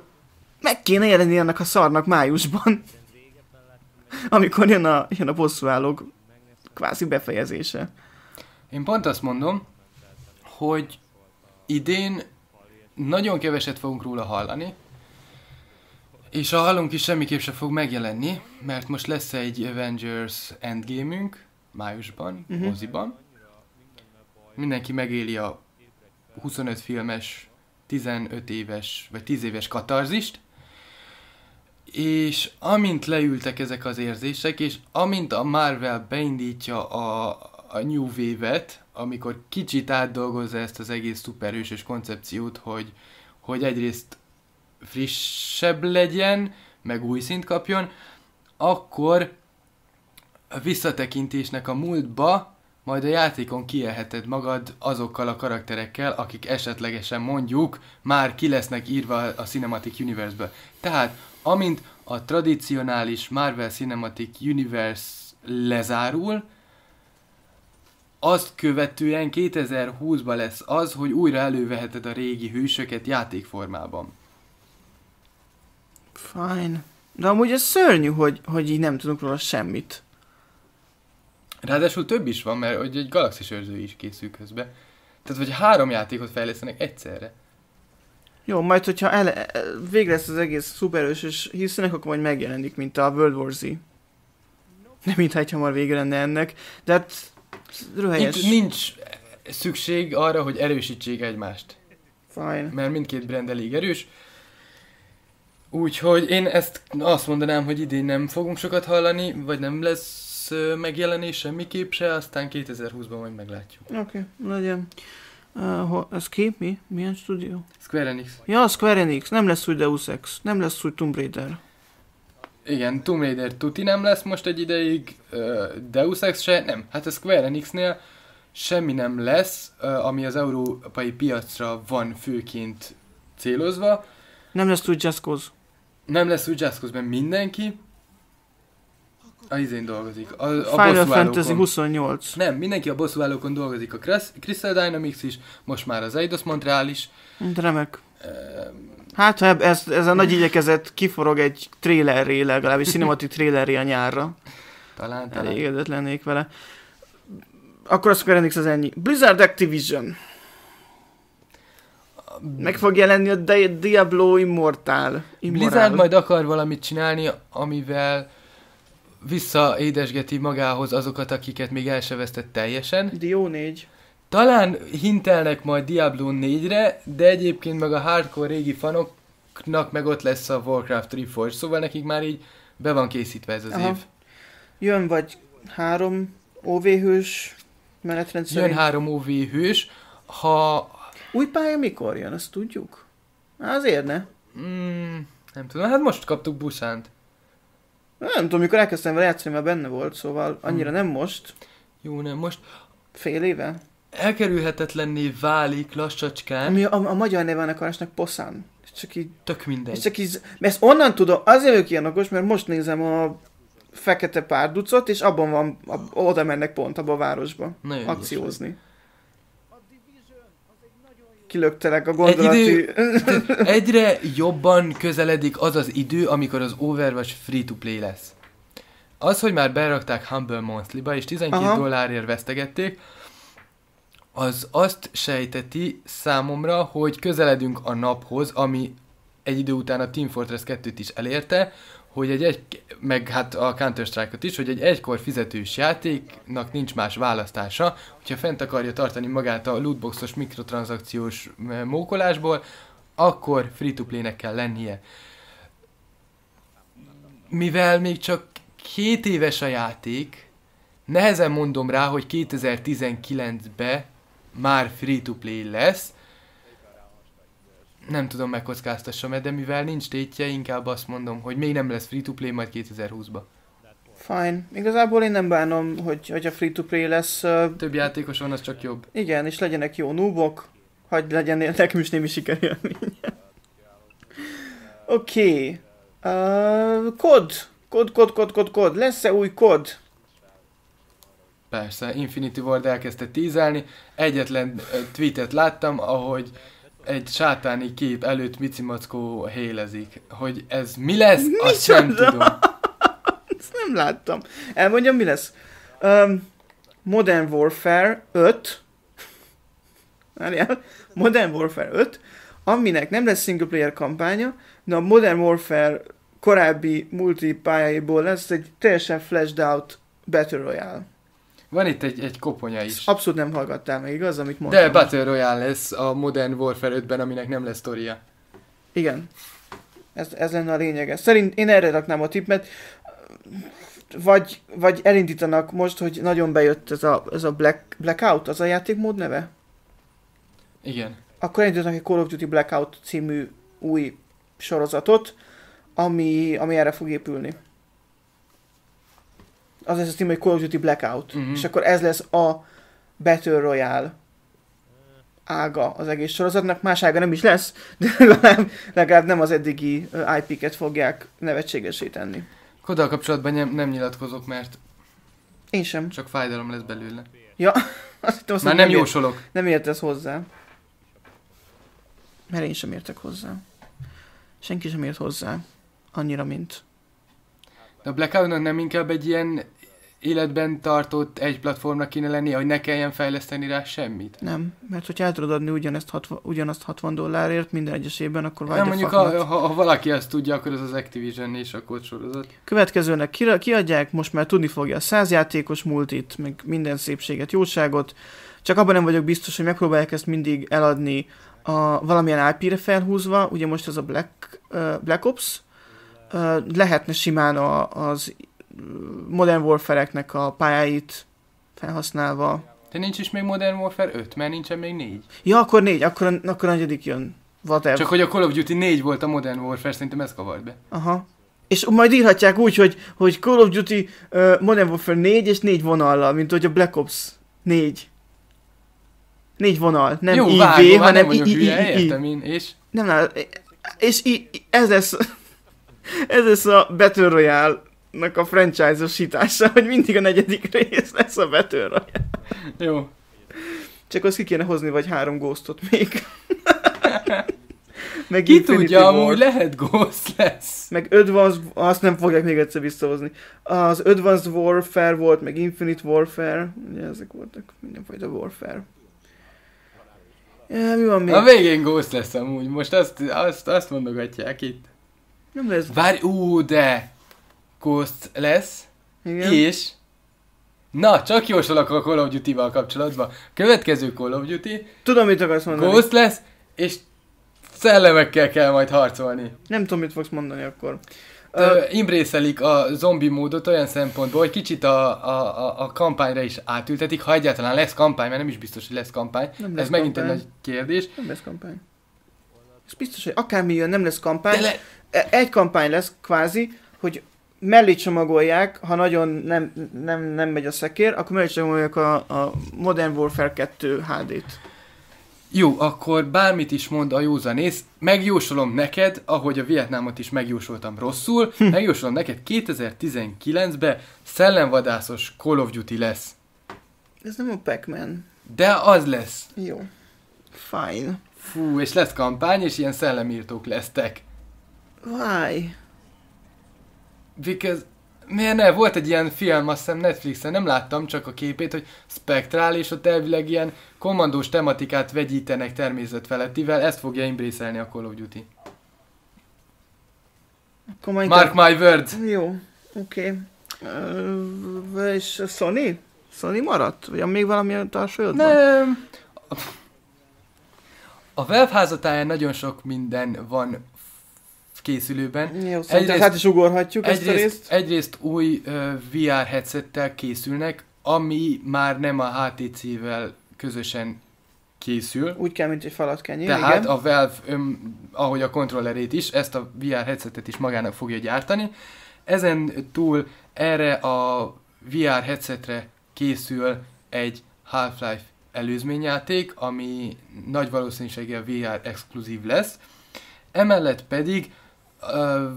meg kéne jelenni ennek a szarnak májusban. Amikor jön a, jön a állók kvázi befejezése. Én pont azt mondom, hogy idén nagyon keveset fogunk róla hallani, és a hallunk is semmiképp se fog megjelenni, mert most lesz egy Avengers Endgame-ünk májusban, uh-huh. moziban. Mindenki megéli a 25 filmes, 15 éves vagy 10 éves katarzist, és amint leültek ezek az érzések, és amint a Marvel beindítja a, a New Wave-et, amikor kicsit átdolgozza ezt az egész szuperhősös koncepciót, hogy, hogy egyrészt frissebb legyen, meg új szint kapjon, akkor a visszatekintésnek a múltba, majd a játékon kielheted magad azokkal a karakterekkel, akik esetlegesen mondjuk már ki lesznek írva a Cinematic Universe-ből. Tehát Amint a tradicionális Marvel Cinematic Universe lezárul, azt követően 2020-ban lesz az, hogy újra előveheted a régi hősöket játékformában. Fine. De amúgy ez szörnyű, hogy, hogy így nem tudunk róla semmit. Ráadásul több is van, mert hogy egy galaxis őrző is készül közben. Tehát, hogy három játékot fejlesztenek egyszerre. Jó, majd hogyha ele, végre lesz az egész szuperős és hiszenek, akkor majd megjelenik, mint a World War Z. Nem mintha egy hamar vége lenne ennek, de hát röhelyes. Itt nincs szükség arra, hogy erősítsék egymást. Fine. Mert mindkét brand elég erős. Úgyhogy én ezt azt mondanám, hogy idén nem fogunk sokat hallani, vagy nem lesz megjelenés semmiképp se, aztán 2020-ban majd meglátjuk. Oké, okay, legyen. Uh, ez ki? Mi? Milyen stúdió? Square Enix. Ja, Square Enix. Nem lesz új Deus Ex. Nem lesz új Tomb Raider. Igen, Tomb Raider tuti nem lesz most egy ideig, uh, Deus Ex se, nem. Hát a Square Enixnél semmi nem lesz, uh, ami az európai piacra van főként célozva. Nem lesz új Just Cause. Nem lesz új Just Cause, mert mindenki a izén dolgozik. A, a Final Fantasy 28. Nem, mindenki a bosszúállókon dolgozik. A Crystal Dynamics is, most már az Eidos Montreal is. Remek. Hát, ha ez, ez a nagy igyekezet kiforog egy trélerré, legalábbis cinematik trélerré a nyárra. Talán, talán. Elégedett lennék vele. Akkor a Square Enix az ennyi. Blizzard Activision. Meg fog jelenni a Diablo Immortal. Immortal. Blizzard majd akar valamit csinálni, amivel visszaédesgeti magához azokat, akiket még el se vesztett teljesen. Dió 4. Talán hintelnek majd Diablo 4-re, de egyébként meg a hardcore régi fanoknak meg ott lesz a Warcraft Reforged, szóval nekik már így be van készítve ez az Aha. év. Jön vagy három OV hős menetrend szerint. Jön három OV hős, ha... Új pálya mikor jön, azt tudjuk? Az ne. Mm, nem tudom, hát most kaptuk Busánt. Nem tudom, mikor elkezdtem vele játszani, mert benne volt, szóval annyira hmm. nem most. Jó, nem most. Fél éve? Elkerülhetetlenné válik lassacskán. Mi a, a, a magyar neve a a poszán. Csak így... Tök mindegy. Csak így, mert ezt onnan tudom, azért vagyok ilyen okos, mert most nézem a fekete párducot, és abban van, a oda mennek pont abban a városba Nagyon akciózni. Ügyes kilöktelek a gondolati... Egy idő, egyre jobban közeledik az az idő, amikor az Overwatch free-to-play lesz. Az, hogy már berakták Humble Monthly-ba, és 12 Aha. dollárért vesztegették, az azt sejteti számomra, hogy közeledünk a naphoz, ami egy idő után a Team Fortress 2-t is elérte, hogy egy, egy meg hát a counter strike is, hogy egy egykor fizetős játéknak nincs más választása, hogyha fent akarja tartani magát a lootboxos mikrotranszakciós eh, mókolásból, akkor free to play kell lennie. Mivel még csak két éves a játék, nehezen mondom rá, hogy 2019-be már free-to-play lesz, nem tudom megkockáztassam-e, de mivel nincs tétje, inkább azt mondom, hogy még nem lesz free-to-play majd 2020-ba. Fine. Igazából én nem bánom, hogy, hogy a free-to-play lesz. Uh... Több játékos van, az csak jobb. Igen, és legyenek jó noobok, hogy legyen nekem is némi sikerélmény. Oké. Okay. Uh, kod. Kod, kod, kod, kod, kod. Lesz-e új kod? Persze, Infinity Ward elkezdte tízelni. Egyetlen tweetet láttam, ahogy egy sátáni kép előtt micimackó hélezik. Hogy ez mi lesz, mi azt sem tudom. Ezt nem láttam. Elmondjam, mi lesz. Um, Modern Warfare 5 Modern Warfare 5 aminek nem lesz single player kampánya, de a Modern Warfare korábbi multipályáiból lesz egy teljesen fleshed out Battle Royale. Van itt egy, egy koponya is. Abszolút nem hallgattál meg, igaz, amit mondtam? De Battle Royale lesz a Modern Warfare 5-ben, aminek nem lesz sztoria. Igen. Ez, ez lenne a lényege. Szerint én erre raknám a tippet. Vagy, vagy elindítanak most, hogy nagyon bejött ez a, ez a Black, Blackout, az a játékmód neve? Igen. Akkor elindítanak egy Call of Duty Blackout című új sorozatot, ami, ami erre fog épülni az lesz a cím, hogy Call of Duty Blackout, Uh-huh. és akkor ez lesz a Battle Royale ága az egész sorozatnak, más ága nem is lesz, de legalább, legalább nem az eddigi IP-ket fogják nevetségesíteni. Koda kapcsolatban nem, nem nyilatkozok, mert én sem. Csak fájdalom lesz belőle. Ja, azt hittem, azt Már nem, nem jósolok. Ér, nem értesz hozzá. Mert én sem értek hozzá. Senki sem ért hozzá. Annyira, mint a Black Hawk-nak nem inkább egy ilyen életben tartott egy platformnak kéne lennie, hogy ne kelljen fejleszteni rá semmit? Nem, mert hogyha el tudod adni ugyanezt 60, ugyanazt 60 dollárért minden egyes évben, akkor vagy Nem, hát mondjuk ha, ha, ha, valaki ezt tudja, akkor ez az Activision és a kocsorozat. Következőnek ki, kiadják, most már tudni fogja a 100 játékos multit, meg minden szépséget, jóságot, csak abban nem vagyok biztos, hogy megpróbálják ezt mindig eladni a valamilyen IP-re felhúzva, ugye most ez a Black, uh, Black Ops, lehetne simán a, az Modern Warfare-eknek a pályáit felhasználva. De nincs is még Modern Warfare 5, mert nincsen még 4. Ja, akkor 4, akkor, akkor a negyedik jön. Whatever. Csak hogy a Call of Duty 4 volt a Modern Warfare, szerintem ez kavart be. Aha. És majd írhatják úgy, hogy, hogy Call of Duty uh, Modern Warfare 4 és 4 vonallal, mint hogy a Black Ops 4. Négy vonal, nem Jó, IV, vágom, hát hanem nem I, I, I, I, I, I, és? Nem, nem, és I, I, ez lesz ez lesz a Battle royale a franchise-osítása, hogy mindig a negyedik rész lesz a Battle Royale. Jó. Csak azt ki kéne hozni, vagy három ghostot még. Meg Ki Infinity tudja, War. amúgy lehet Ghost lesz. Meg Advanced, azt nem fogják még egyszer visszahozni. Az Advanced Warfare volt, meg Infinite Warfare, ugye ezek voltak, mindenfajta Warfare. Ja, mi van még? A végén Ghost lesz amúgy, most azt, azt, azt mondogatják itt. Nem lesz. Várj, ú, de Ghost lesz. Igen. És Na, csak jósolok a Call of Duty-val kapcsolatban. Következő Call of Duty. Tudom, mit akarsz mondani. Ghost lesz, és szellemekkel kell majd harcolni. Nem tudom, mit fogsz mondani akkor. Uh, imbrészelik a zombi módot olyan szempontból, hogy kicsit a, a, a, a kampányra is átültetik, ha egyáltalán lesz kampány, mert nem is biztos, hogy lesz kampány. Nem lesz Ez kampány. megint egy nagy kérdés. Nem lesz kampány. Ez biztos, hogy akármi jön, nem lesz kampány. De le- egy kampány lesz kvázi, hogy mellé csomagolják, ha nagyon nem, nem, nem megy a szekér, akkor mellé csomagolják a, a Modern Warfare 2 HD-t. Jó, akkor bármit is mond a józanész, megjósolom neked, ahogy a Vietnámot is megjósoltam rosszul, hm. megjósolom neked 2019-ben szellemvadászos Call of Duty lesz. Ez nem a Pac-Man. De az lesz. Jó. Fine. Fú, és lesz kampány, és ilyen szellemírtók lesztek. Why? Because... Miért ne? Volt egy ilyen film, azt hiszem Netflixen, nem láttam csak a képét, hogy spektrál, és ott elvileg ilyen kommandós tematikát vegyítenek felettivel, ezt fogja imbrészelni a Call of Duty. majd Mark my words! Jó, oké. Okay. Uh, és Sony? Sony maradt? Vagy még valami társadalmat? Nem. A webházatáján nagyon sok minden van készülőben. Jó, egyrészt, szóval hát is ugorhatjuk egyrészt, ezt a részt. Egyrészt új uh, VR headsettel készülnek, ami már nem a HTC-vel közösen készül. Úgy kell, mint egy falatkenyér, Tehát igen. a Valve, öm, ahogy a kontrollerét is, ezt a VR headsetet is magának fogja gyártani. Ezen túl erre a VR headsetre készül egy Half-Life előzményjáték, ami nagy valószínűséggel VR exkluzív lesz. Emellett pedig uh,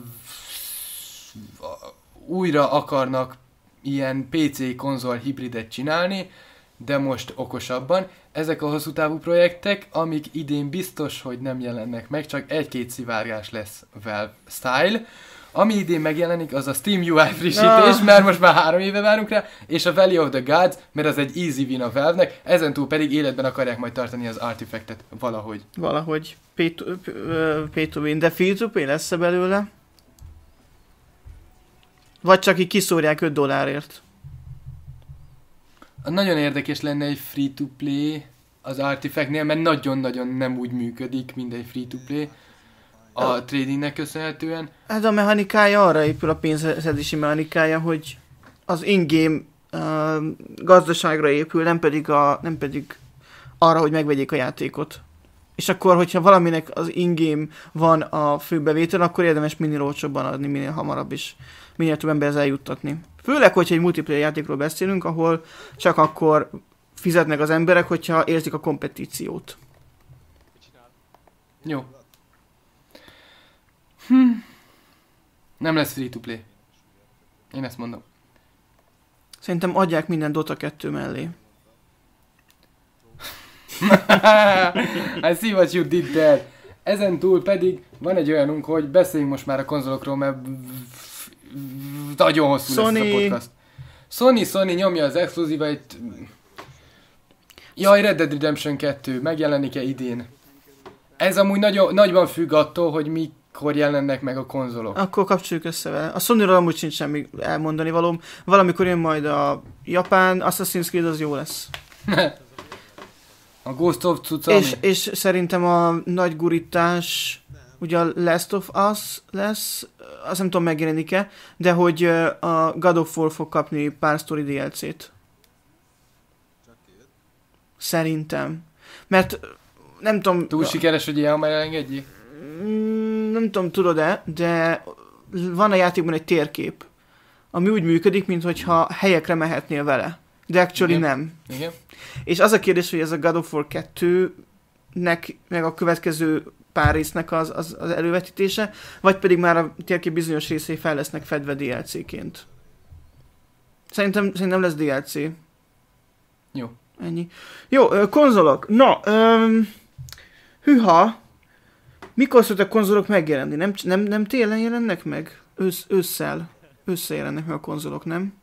újra akarnak ilyen PC konzol hibridet csinálni, de most okosabban. Ezek a hosszú távú projektek, amik idén biztos, hogy nem jelennek meg, csak egy-két szivárgás lesz Valve Style. Ami idén megjelenik, az a Steam UI frissítés, ah. mert most már három éve várunk rá, és a Valley of the Gods, mert az egy easy win a Valve-nek, ezentúl pedig életben akarják majd tartani az artifactet valahogy. Valahogy. P2P, de free to pay lesz -e belőle? Vagy csak így kiszórják 5 dollárért? Nagyon érdekes lenne egy free-to-play az Artifactnél, mert nagyon-nagyon nem úgy működik, mint egy free-to-play a tradingnek köszönhetően. Ez hát a mechanikája arra épül, a pénzszedési mechanikája, hogy az in-game uh, gazdaságra épül, nem pedig, a, nem pedig arra, hogy megvegyék a játékot. És akkor, hogyha valaminek az ingame van a bevétel, akkor érdemes minél olcsóbban adni, minél hamarabb is, minél több emberhez eljuttatni. Főleg, hogyha egy multiplayer játékról beszélünk, ahol csak akkor fizetnek az emberek, hogyha érzik a kompetíciót. Jó. Hm. Nem lesz free to play. Én ezt mondom. Szerintem adják minden Dota 2 mellé. I see what you did there. Ezen túl pedig van egy olyanunk, hogy beszéljünk most már a konzolokról, mert nagyon hosszú Sony... lesz a podcast. Sony, Sony nyomja az exkluzívait. Jaj, Red Dead Redemption 2 megjelenik-e idén? Ez amúgy nagyon, nagyban függ attól, hogy mi mikor jelennek meg a konzolok. Akkor kapcsoljuk össze vele. A sony amúgy sincs semmi elmondani valóm. Valamikor jön majd a Japán, Assassin's Creed az jó lesz. a Ghost of Tsutsumi. És, és szerintem a nagy gurítás ugye a Last of Us lesz, azt nem tudom megjelenik-e, de hogy a God of War fog kapni pár story DLC-t. Szerintem. Mert nem tudom... Túl sikeres, hogy ilyen már elengedjék? Mm, nem tudom, tudod-e, de van a játékban egy térkép, ami úgy működik, mintha helyekre mehetnél vele. De actually Igen. nem. Igen. És az a kérdés, hogy ez a God of War 2-nek, meg a következő pár résznek az, az, az elővetítése, vagy pedig már a térkép bizonyos részei fel lesznek fedve DLC-ként. Szerintem, szerintem lesz DLC. Jó. Ennyi. Jó, konzolok. Na, öm, hüha, mikor szoktak konzolok megjelenni? Nem, nem, nem télen jelennek meg? Ősz, ősszel. Ősszel jelennek meg a konzolok, nem?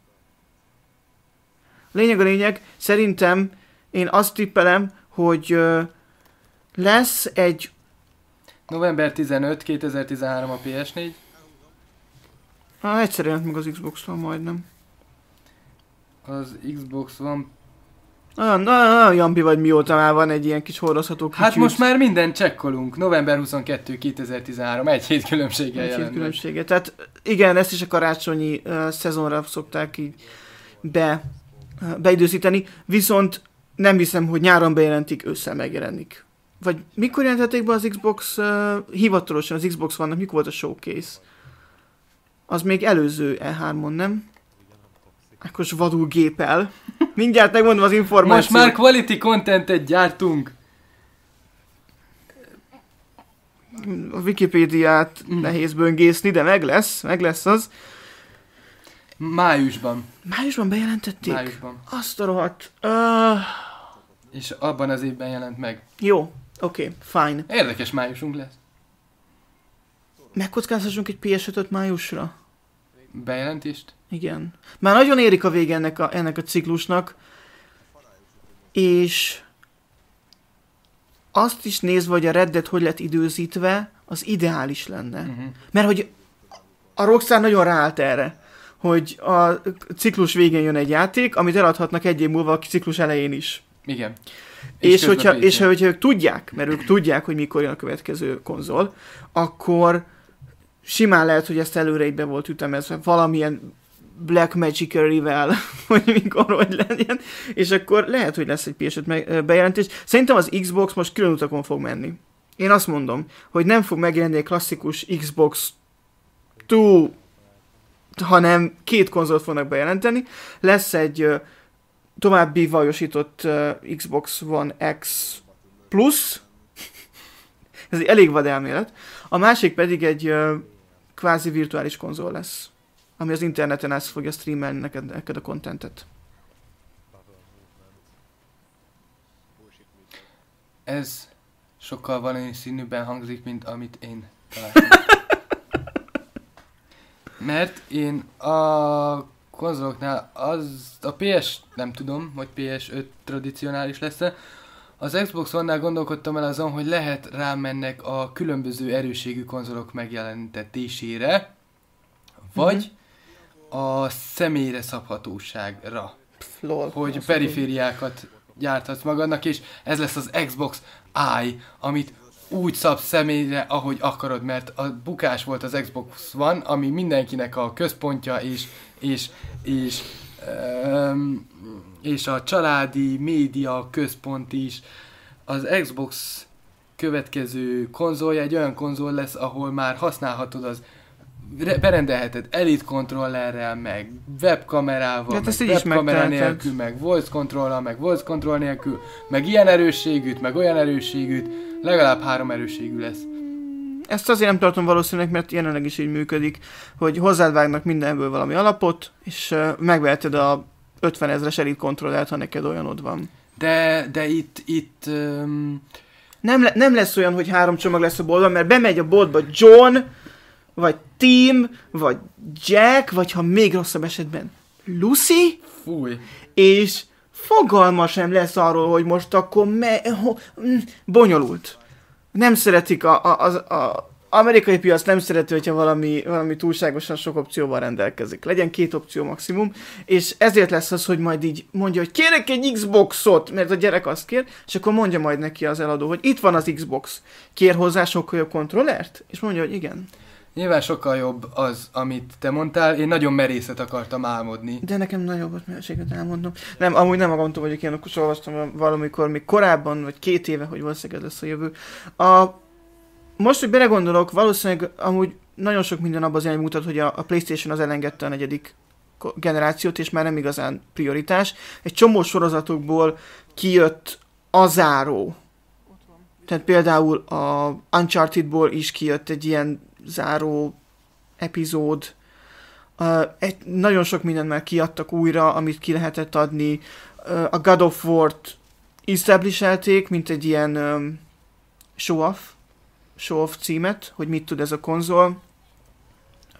Lényeg a lényeg, szerintem én azt tippelem, hogy ö, lesz egy... November 15, 2013 a PS4. Hát egyszer jelent meg az Xbox-tól majdnem. Az Xbox van olyan, olyan, olyan jampi vagy mióta már van egy ilyen kis hordozható kicsit. Hát most már minden csekkolunk. November 22, 2013. Egy hét különbséggel Egy hét különbséggel. Tehát igen, ezt is a karácsonyi uh, szezonra szokták így be, uh, beidőzíteni. Viszont nem hiszem, hogy nyáron bejelentik, ősszel megjelenik. Vagy mikor jelentették be az Xbox, uh, hivatalosan az Xbox vannak, mikor volt a showcase? Az még előző E3-on, nem? Ákos vadul gépel. Mindjárt megmondom az információt. Most már quality contentet gyártunk. A Wikipédiát mm. nehéz böngészni, de meg lesz, meg lesz az. Májusban. Májusban bejelentették? Májusban. Azt a rohadt. Uh... És abban az évben jelent meg. Jó, oké, okay, fine. Érdekes májusunk lesz. Megkockázhatunk egy PS5-öt májusra? bejelentést? Igen. Már nagyon érik a vége ennek a, ennek a ciklusnak, és azt is nézve, hogy a reddet hogy lett időzítve, az ideális lenne. Uh-huh. Mert hogy a Rockstar nagyon ráállt erre, hogy a ciklus végén jön egy játék, amit eladhatnak egy év múlva a ciklus elején is. Igen. És, és, hogyha, és hogyha ők tudják, mert ők tudják, hogy mikor jön a következő konzol, akkor simán lehet, hogy ezt előre így be volt ütemezve, valamilyen Black Magic rivel hogy mikor hogy legyen, és akkor lehet, hogy lesz egy PS5 bejelentés. Szerintem az Xbox most külön utakon fog menni. Én azt mondom, hogy nem fog megjelenni egy klasszikus Xbox 2, hanem két konzolt fognak bejelenteni. Lesz egy további vajosított Xbox One X Plus, ez egy elég vad elmélet. A másik pedig egy kvázi virtuális konzol lesz, ami az interneten ezt fogja streamelni neked, neked a kontentet. Ez sokkal valószínűbben hangzik, mint amit én találtam. Mert én a konzoloknál az, a PS, nem tudom, hogy PS5 tradicionális lesz-e, az Xbox One-nál gondolkodtam el azon, hogy lehet rámennek a különböző erőségű konzolok megjelentetésére, vagy mm-hmm. a személyre szabhatóságra. Pff, lol, hogy perifériákat gyárthatsz magadnak, és ez lesz az Xbox i, amit úgy szab személyre, ahogy akarod, mert a bukás volt az Xbox One, ami mindenkinek a központja, és, és, és um, és a családi média központ is. Az Xbox következő konzolja egy olyan konzol lesz, ahol már használhatod az berendelheted elit kontrollerrel, meg webkamerával, hát meg webkamera nélkül, meg voice controllal, meg voice control nélkül, meg ilyen erősségűt, meg olyan erősségűt, legalább három erősségű lesz. Ezt azért nem tartom valószínűleg, mert jelenleg is így működik, hogy hozzád vágnak mindenből valami alapot, és megveheted a 50 ezres elit kontrollált, ha neked olyanod van. De, de itt, itt... Um... Nem, le, nem lesz olyan, hogy három csomag lesz a boltban, mert bemegy a boltba John, vagy Tim, vagy Jack, vagy ha még rosszabb esetben Lucy. Fúj. És fogalma sem lesz arról, hogy most akkor me... Mm, bonyolult. Nem szeretik a, a, a, a amerikai piac nem szereti, hogyha valami, valami túlságosan sok opcióval rendelkezik. Legyen két opció maximum, és ezért lesz az, hogy majd így mondja, hogy kérek egy Xboxot, mert a gyerek azt kér, és akkor mondja majd neki az eladó, hogy itt van az Xbox, kér hozzá sokkal jobb kontrollert? És mondja, hogy igen. Nyilván sokkal jobb az, amit te mondtál. Én nagyon merészet akartam álmodni. De nekem nagyobb merészet álmodnom. Nem, amúgy nem magamtól vagyok ilyen, akkor olvastam valamikor, még korábban, vagy két éve, hogy valószínűleg ez lesz a jövő. A most, hogy belegondolok, valószínűleg amúgy nagyon sok minden abban az irányban mutat, hogy a, a PlayStation az elengedte a negyedik generációt, és már nem igazán prioritás. Egy csomó sorozatokból kijött azáró. Tehát például a Uncharted-ból is kijött egy ilyen záró epizód. Uh, egy, nagyon sok mindent már kiadtak újra, amit ki lehetett adni. Uh, a God of War-t mint egy ilyen um, show-off show címet, hogy mit tud ez a konzol,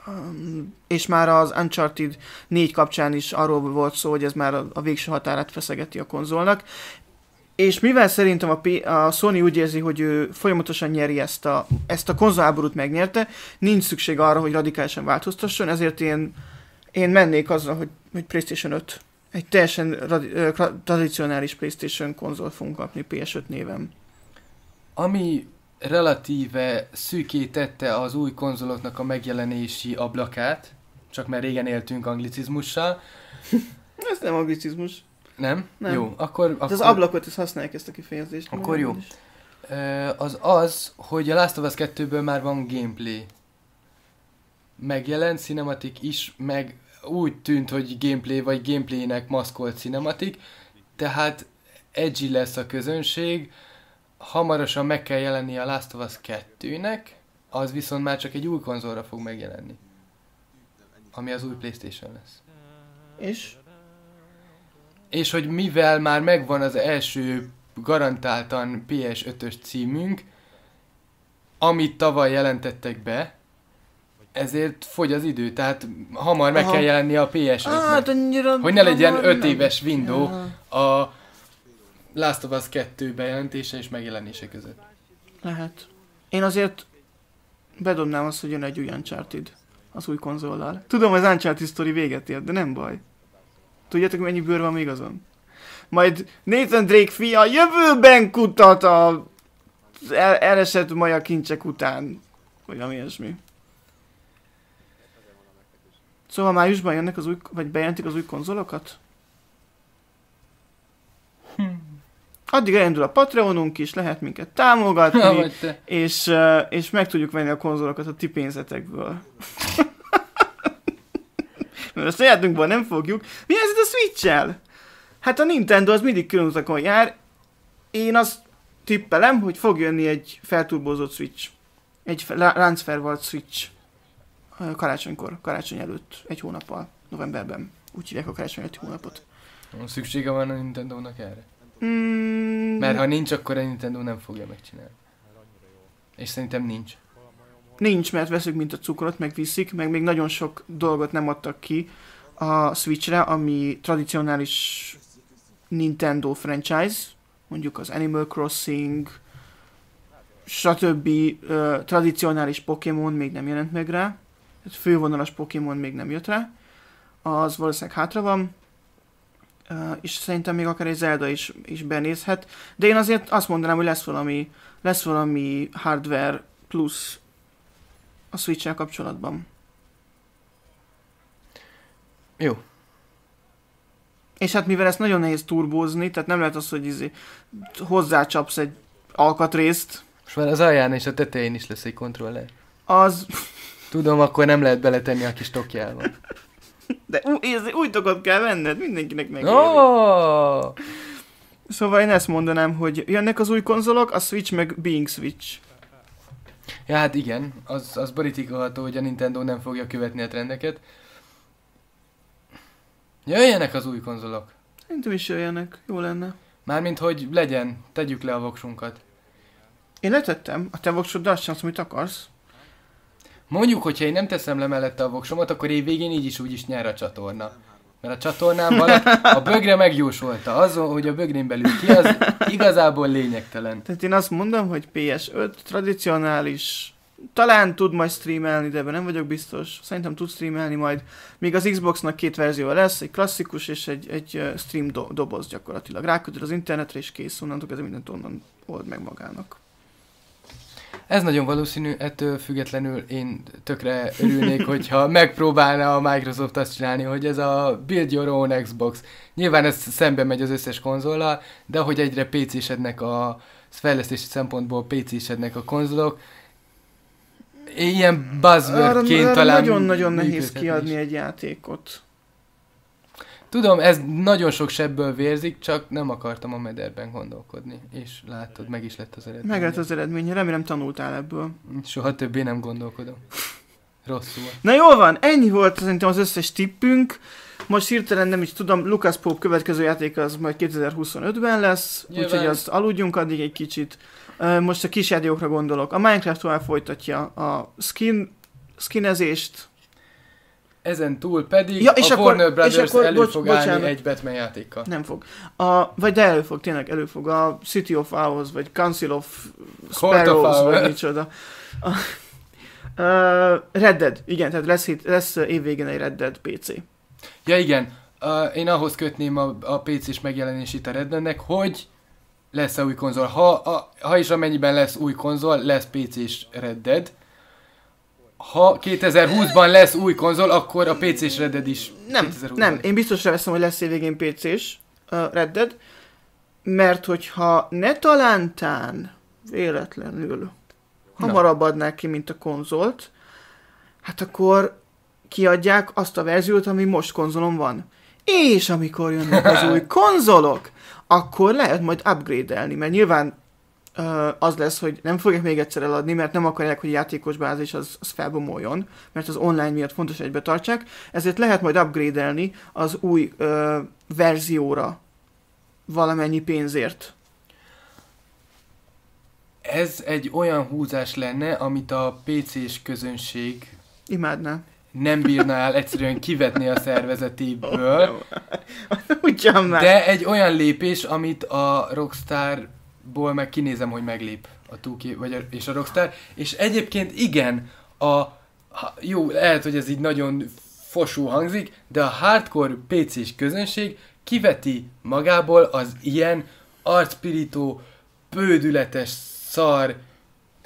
um, és már az Uncharted 4 kapcsán is arról volt szó, hogy ez már a végső határát feszegeti a konzolnak, és mivel szerintem a, P- a Sony úgy érzi, hogy ő folyamatosan nyeri ezt a, ezt a konzoláborút megnyerte, nincs szükség arra, hogy radikálisan változtasson, ezért én, én mennék azzal, hogy, hogy PlayStation 5. Egy teljesen radi- tradicionális PlayStation konzol fogunk kapni PS5 néven. Ami relatíve szűkítette az új konzoloknak a megjelenési ablakát, csak mert régen éltünk anglicizmussal. Ez nem anglicizmus. Nem? nem. Jó, akkor... Hát akkor... Az ablakot is használják ezt a kifejezést. Akkor jó. Az az, hogy a Last of Us 2-ből már van gameplay. Megjelent cinematik is, meg úgy tűnt, hogy gameplay vagy gameplaynek maszkolt cinematik, tehát edgy lesz a közönség, hamarosan meg kell jelenni a Last of Us 2-nek, az viszont már csak egy új konzolra fog megjelenni. Ami az új Playstation lesz. És? És hogy mivel már megvan az első garantáltan PS5-ös címünk, amit tavaly jelentettek be, ezért fogy az idő, tehát hamar meg Aha. kell jelenni a ps 5 hát Hogy ne legyen 5 éves window a Last of Us 2 bejelentése és megjelenése között. Lehet. Én azért bedobnám azt, hogy jön egy új Uncharted az új konzollal. Tudom, az Uncharted sztori véget ért, de nem baj. Tudjátok, mennyi bőr van még azon? Majd Nathan Drake fia jövőben kutat a el- elesett maja kincsek után. Vagy valami ilyesmi. Szóval májusban jönnek az új, vagy bejelentik az új konzolokat? Addig elindul a Patreonunk is, lehet minket támogatni, ha, és, és meg tudjuk venni a konzolokat a ti pénzetekből. Mert a sajátunkból nem fogjuk. Mi ez a Switch-el? Hát a Nintendo az mindig külön utakon jár. Én azt tippelem, hogy fog jönni egy felturbózott Switch. Egy láncfervalt Switch. Karácsonykor, karácsony előtt, egy hónappal, novemberben. Úgy hívják a karácsony előtti hónapot. Szüksége van a Nintendo-nak erre? Mm. Mert ha nincs, akkor a Nintendo nem fogja megcsinálni. És szerintem nincs. Nincs, mert veszük mint a cukrot, meg viszik, meg még nagyon sok dolgot nem adtak ki a Switchre, ami tradicionális Nintendo franchise, mondjuk az Animal Crossing, stb. Uh, tradicionális Pokémon még nem jelent meg rá, tehát fővonalas Pokémon még nem jött rá, az valószínűleg hátra van, és szerintem még akár egy Zelda is, is benézhet, de én azért azt mondanám, hogy lesz valami, lesz valami hardware plusz a switch kapcsolatban. Jó. És hát mivel ezt nagyon nehéz turbózni, tehát nem lehet az, hogy izé, hozzácsapsz egy alkatrészt. és már az alján és a tetején is lesz egy kontroller. Az... Tudom, akkor nem lehet beletenni a kis tokjával. De ez új tokot kell venned, mindenkinek meg. Oh! Szóval én ezt mondanám, hogy jönnek az új konzolok, a Switch meg Being Switch. Ja, hát igen, az, az baritikolható, hogy a Nintendo nem fogja követni a trendeket. Jöjjenek az új konzolok. Szerintem is jöjjenek, jó lenne. Mármint, hogy legyen, tegyük le a voksunkat. Én letettem, a te voksod, de azt sem, amit akarsz. Mondjuk, hogyha én nem teszem le mellette a voksomat, akkor év végén így is úgy is nyer a csatorna. Mert a csatornán valaki, a bögre megjósolta. Az, hogy a bögrén belül ki, az igazából lényegtelen. Tehát én azt mondom, hogy PS5 tradicionális talán tud majd streamelni, de ebben nem vagyok biztos. Szerintem tud streamelni majd. Még az Xboxnak két verziója lesz, egy klasszikus és egy, egy stream doboz gyakorlatilag. Ráködöd az internetre és kész, onnantól ez mindent onnan old meg magának. Ez nagyon valószínű, ettől függetlenül én tökre örülnék, hogyha megpróbálna a Microsoft azt csinálni, hogy ez a Build Your Own Xbox. Nyilván ez szembe megy az összes konzola, de hogy egyre PC-sednek a fejlesztési szempontból PC-sednek a konzolok, ilyen buzzwordként talán... Nagyon-nagyon nehéz kiadni egy játékot. Tudom, ez nagyon sok sebből vérzik, csak nem akartam a mederben gondolkodni. És látod, meg is lett az eredmény. Meg lett az eredmény, remélem tanultál ebből. Soha többé nem gondolkodom. Rosszul. Na jó van, ennyi volt szerintem az összes tippünk. Most hirtelen nem is tudom, Lucas Pope következő játék az majd 2025-ben lesz, úgyhogy azt aludjunk addig egy kicsit. Most a kis gondolok. A Minecraft tovább folytatja a skin, skinezést, ezen túl pedig ja, és a akkor, Warner Brothers és akkor, elő bocs, fog bocsánat, állni egy Batman játékkal. Nem fog. A, vagy de elő fog, tényleg elő fog a City of Owls, vagy Council of Sparrows, of vagy micsoda. A, a Red Dead, igen, tehát lesz, lesz évvégén egy Red Dead PC. Ja igen, a, én ahhoz kötném a, a PC-s megjelenését a Red Deadnek, hogy lesz-e új konzol. Ha, a, ha is amennyiben lesz új konzol, lesz PC-s Red Dead, ha 2020-ban lesz új konzol, akkor a PC-s Red Dead is. Nem, nem. Én biztosra veszem, hogy lesz évvégén PC-s uh, Red Dead, mert hogyha ne talántán véletlenül hamarabb adnák ki, mint a konzolt, hát akkor kiadják azt a verziót, ami most konzolon van. És amikor jönnek az új konzolok, akkor lehet majd upgrade-elni, mert nyilván az lesz, hogy nem fogják még egyszer eladni, mert nem akarják, hogy a bázis az, az felbomoljon, mert az online miatt fontos, hogy egybe tartsák, ezért lehet majd upgrade-elni az új ö, verzióra valamennyi pénzért. Ez egy olyan húzás lenne, amit a PC-s közönség imádná nem el, egyszerűen kivetni a szervezetéből. Oh, no. De egy olyan lépés, amit a Rockstar ból meg kinézem, hogy meglép a Tuki vagy a, és a Rockstar. És egyébként igen, a, ha, jó, lehet, hogy ez így nagyon fosú hangzik, de a hardcore PC-s közönség kiveti magából az ilyen arcpirító, bődületes szar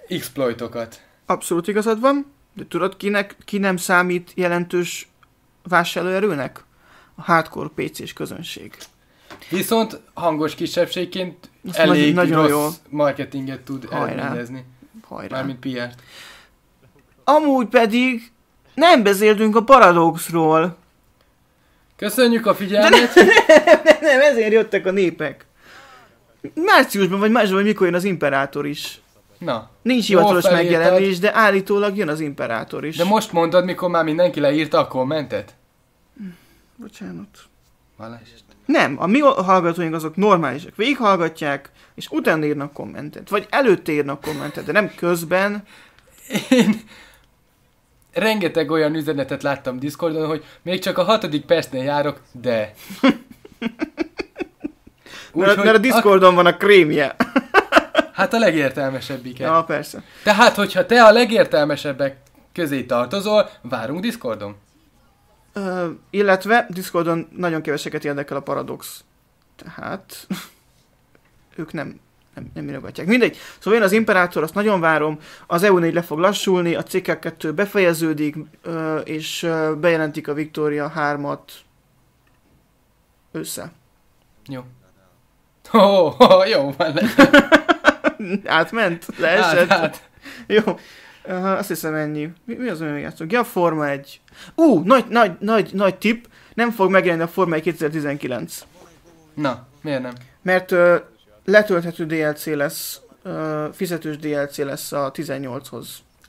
exploitokat. Abszolút igazad van, de tudod kinek, ki nem számít jelentős vásárlóerőnek? A hardcore PC-s közönség. Viszont hangos kisebbségként azt elég nagyon rossz jó. marketinget tud elrendezni. Hajrá. Mármint pr -t. Amúgy pedig nem beszéltünk a paradoxról. Köszönjük a figyelmet! nem, nem, nem, ezért jöttek a népek. Márciusban vagy másban, mikor jön az imperátor is. Na. Nincs hivatalos megjelenés, de állítólag jön az imperátor is. De most mondod, mikor már mindenki leírta a kommentet? Bocsánat. Valás. Nem, a mi hallgatóink azok normálisak. Végighallgatják, és utána írnak kommentet. Vagy előtte írnak kommentet, de nem közben. Én rengeteg olyan üzenetet láttam Discordon, hogy még csak a hatodik percnél járok, de... Úgy, mert, mert a Discordon a... van a krémje. Hát a legértelmesebbik. Ja, persze. Tehát, hogyha te a legértelmesebbek közé tartozol, várunk Discordon. Ö, illetve Discordon nagyon keveseket érdekel a paradox. Tehát ők nem nem, nem írogatják. Mindegy. Szóval én az Imperátor, azt nagyon várom, az EU4 le fog lassulni, a CK2 befejeződik, és bejelentik a Victoria 3-at össze. Jó. Oh, oh, jó, van Átment, leesett. Hát, hát. Jó. Uh, azt hiszem ennyi. Mi, mi az amit játszunk? Ja, Forma 1. Ú, uh, nagy, nagy, nagy, nagy tip. Nem fog megjelenni a Forma 1 2019. Na, miért nem? Mert uh, letölthető DLC lesz, uh, fizetős DLC lesz a 18-hoz.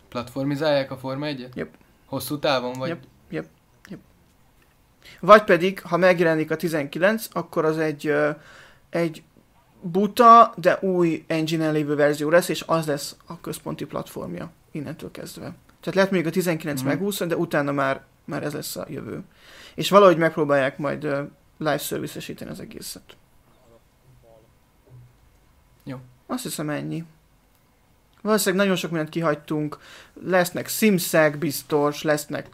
Platformizálják a Forma 1-et? Yep. Hosszú távon vagy? Yep, yep, yep. Vagy pedig, ha megjelenik a 19, akkor az egy, uh, egy buta, de új engine en lévő verzió lesz, és az lesz a központi platformja innentől kezdve. Tehát lehet még a 19 mm megúszni, de utána már, már ez lesz a jövő. És valahogy megpróbálják majd uh, live service-esíteni az egészet. Jó. Azt hiszem ennyi. Valószínűleg nagyon sok mindent kihagytunk. Lesznek simszek biztos, lesznek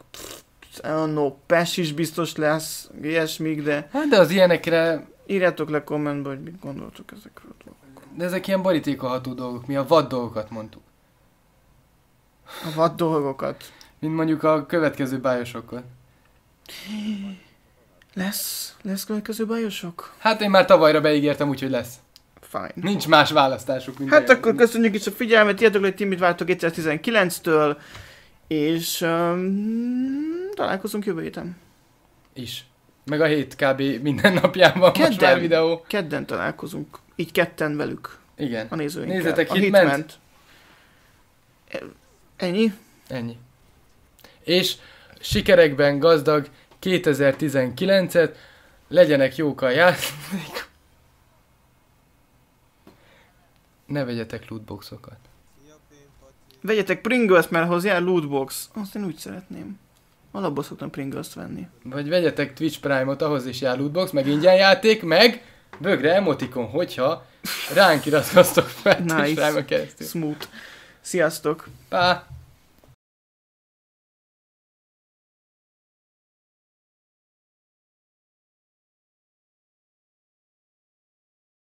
no PES is biztos lesz, ilyesmik, de... Hát de az ilyenekre... Írjátok le kommentbe, hogy mit gondoltok ezekről a dolgokról. De ezek ilyen borítékolható dolgok, mi a vad dolgokat mondtuk. A vad dolgokat. Mint mondjuk a következő bájosokkal. Lesz, lesz következő bajosok? Hát én már tavalyra beígértem, úgyhogy lesz. Fine. Nincs más választásuk. Mint hát akkor köszönjük is a figyelmet, írjátok hogy Timit mit vártok 2019-től, és um, találkozunk jövő héten. Is. Meg a hét kb. minden napjában kedden, most már videó. Kedden találkozunk. Így ketten velük. Igen. A nézőinkkel. Nézzetek, a Hitment. Hitment Ennyi? Ennyi. És sikerekben gazdag 2019-et, legyenek jók a játékok. Ne vegyetek lootboxokat. Vegyetek Pringles, mert hozzá lootbox. Azt én úgy szeretném. Alapból szoktam pringles venni. Vagy vegyetek Twitch Prime-ot, ahhoz is jár lootbox, meg ingyen játék, meg bögre emotikon, hogyha ránk iratkoztok fel nice. Twitch Prime-a keresztül. Smooth. Sziasztok! Bye.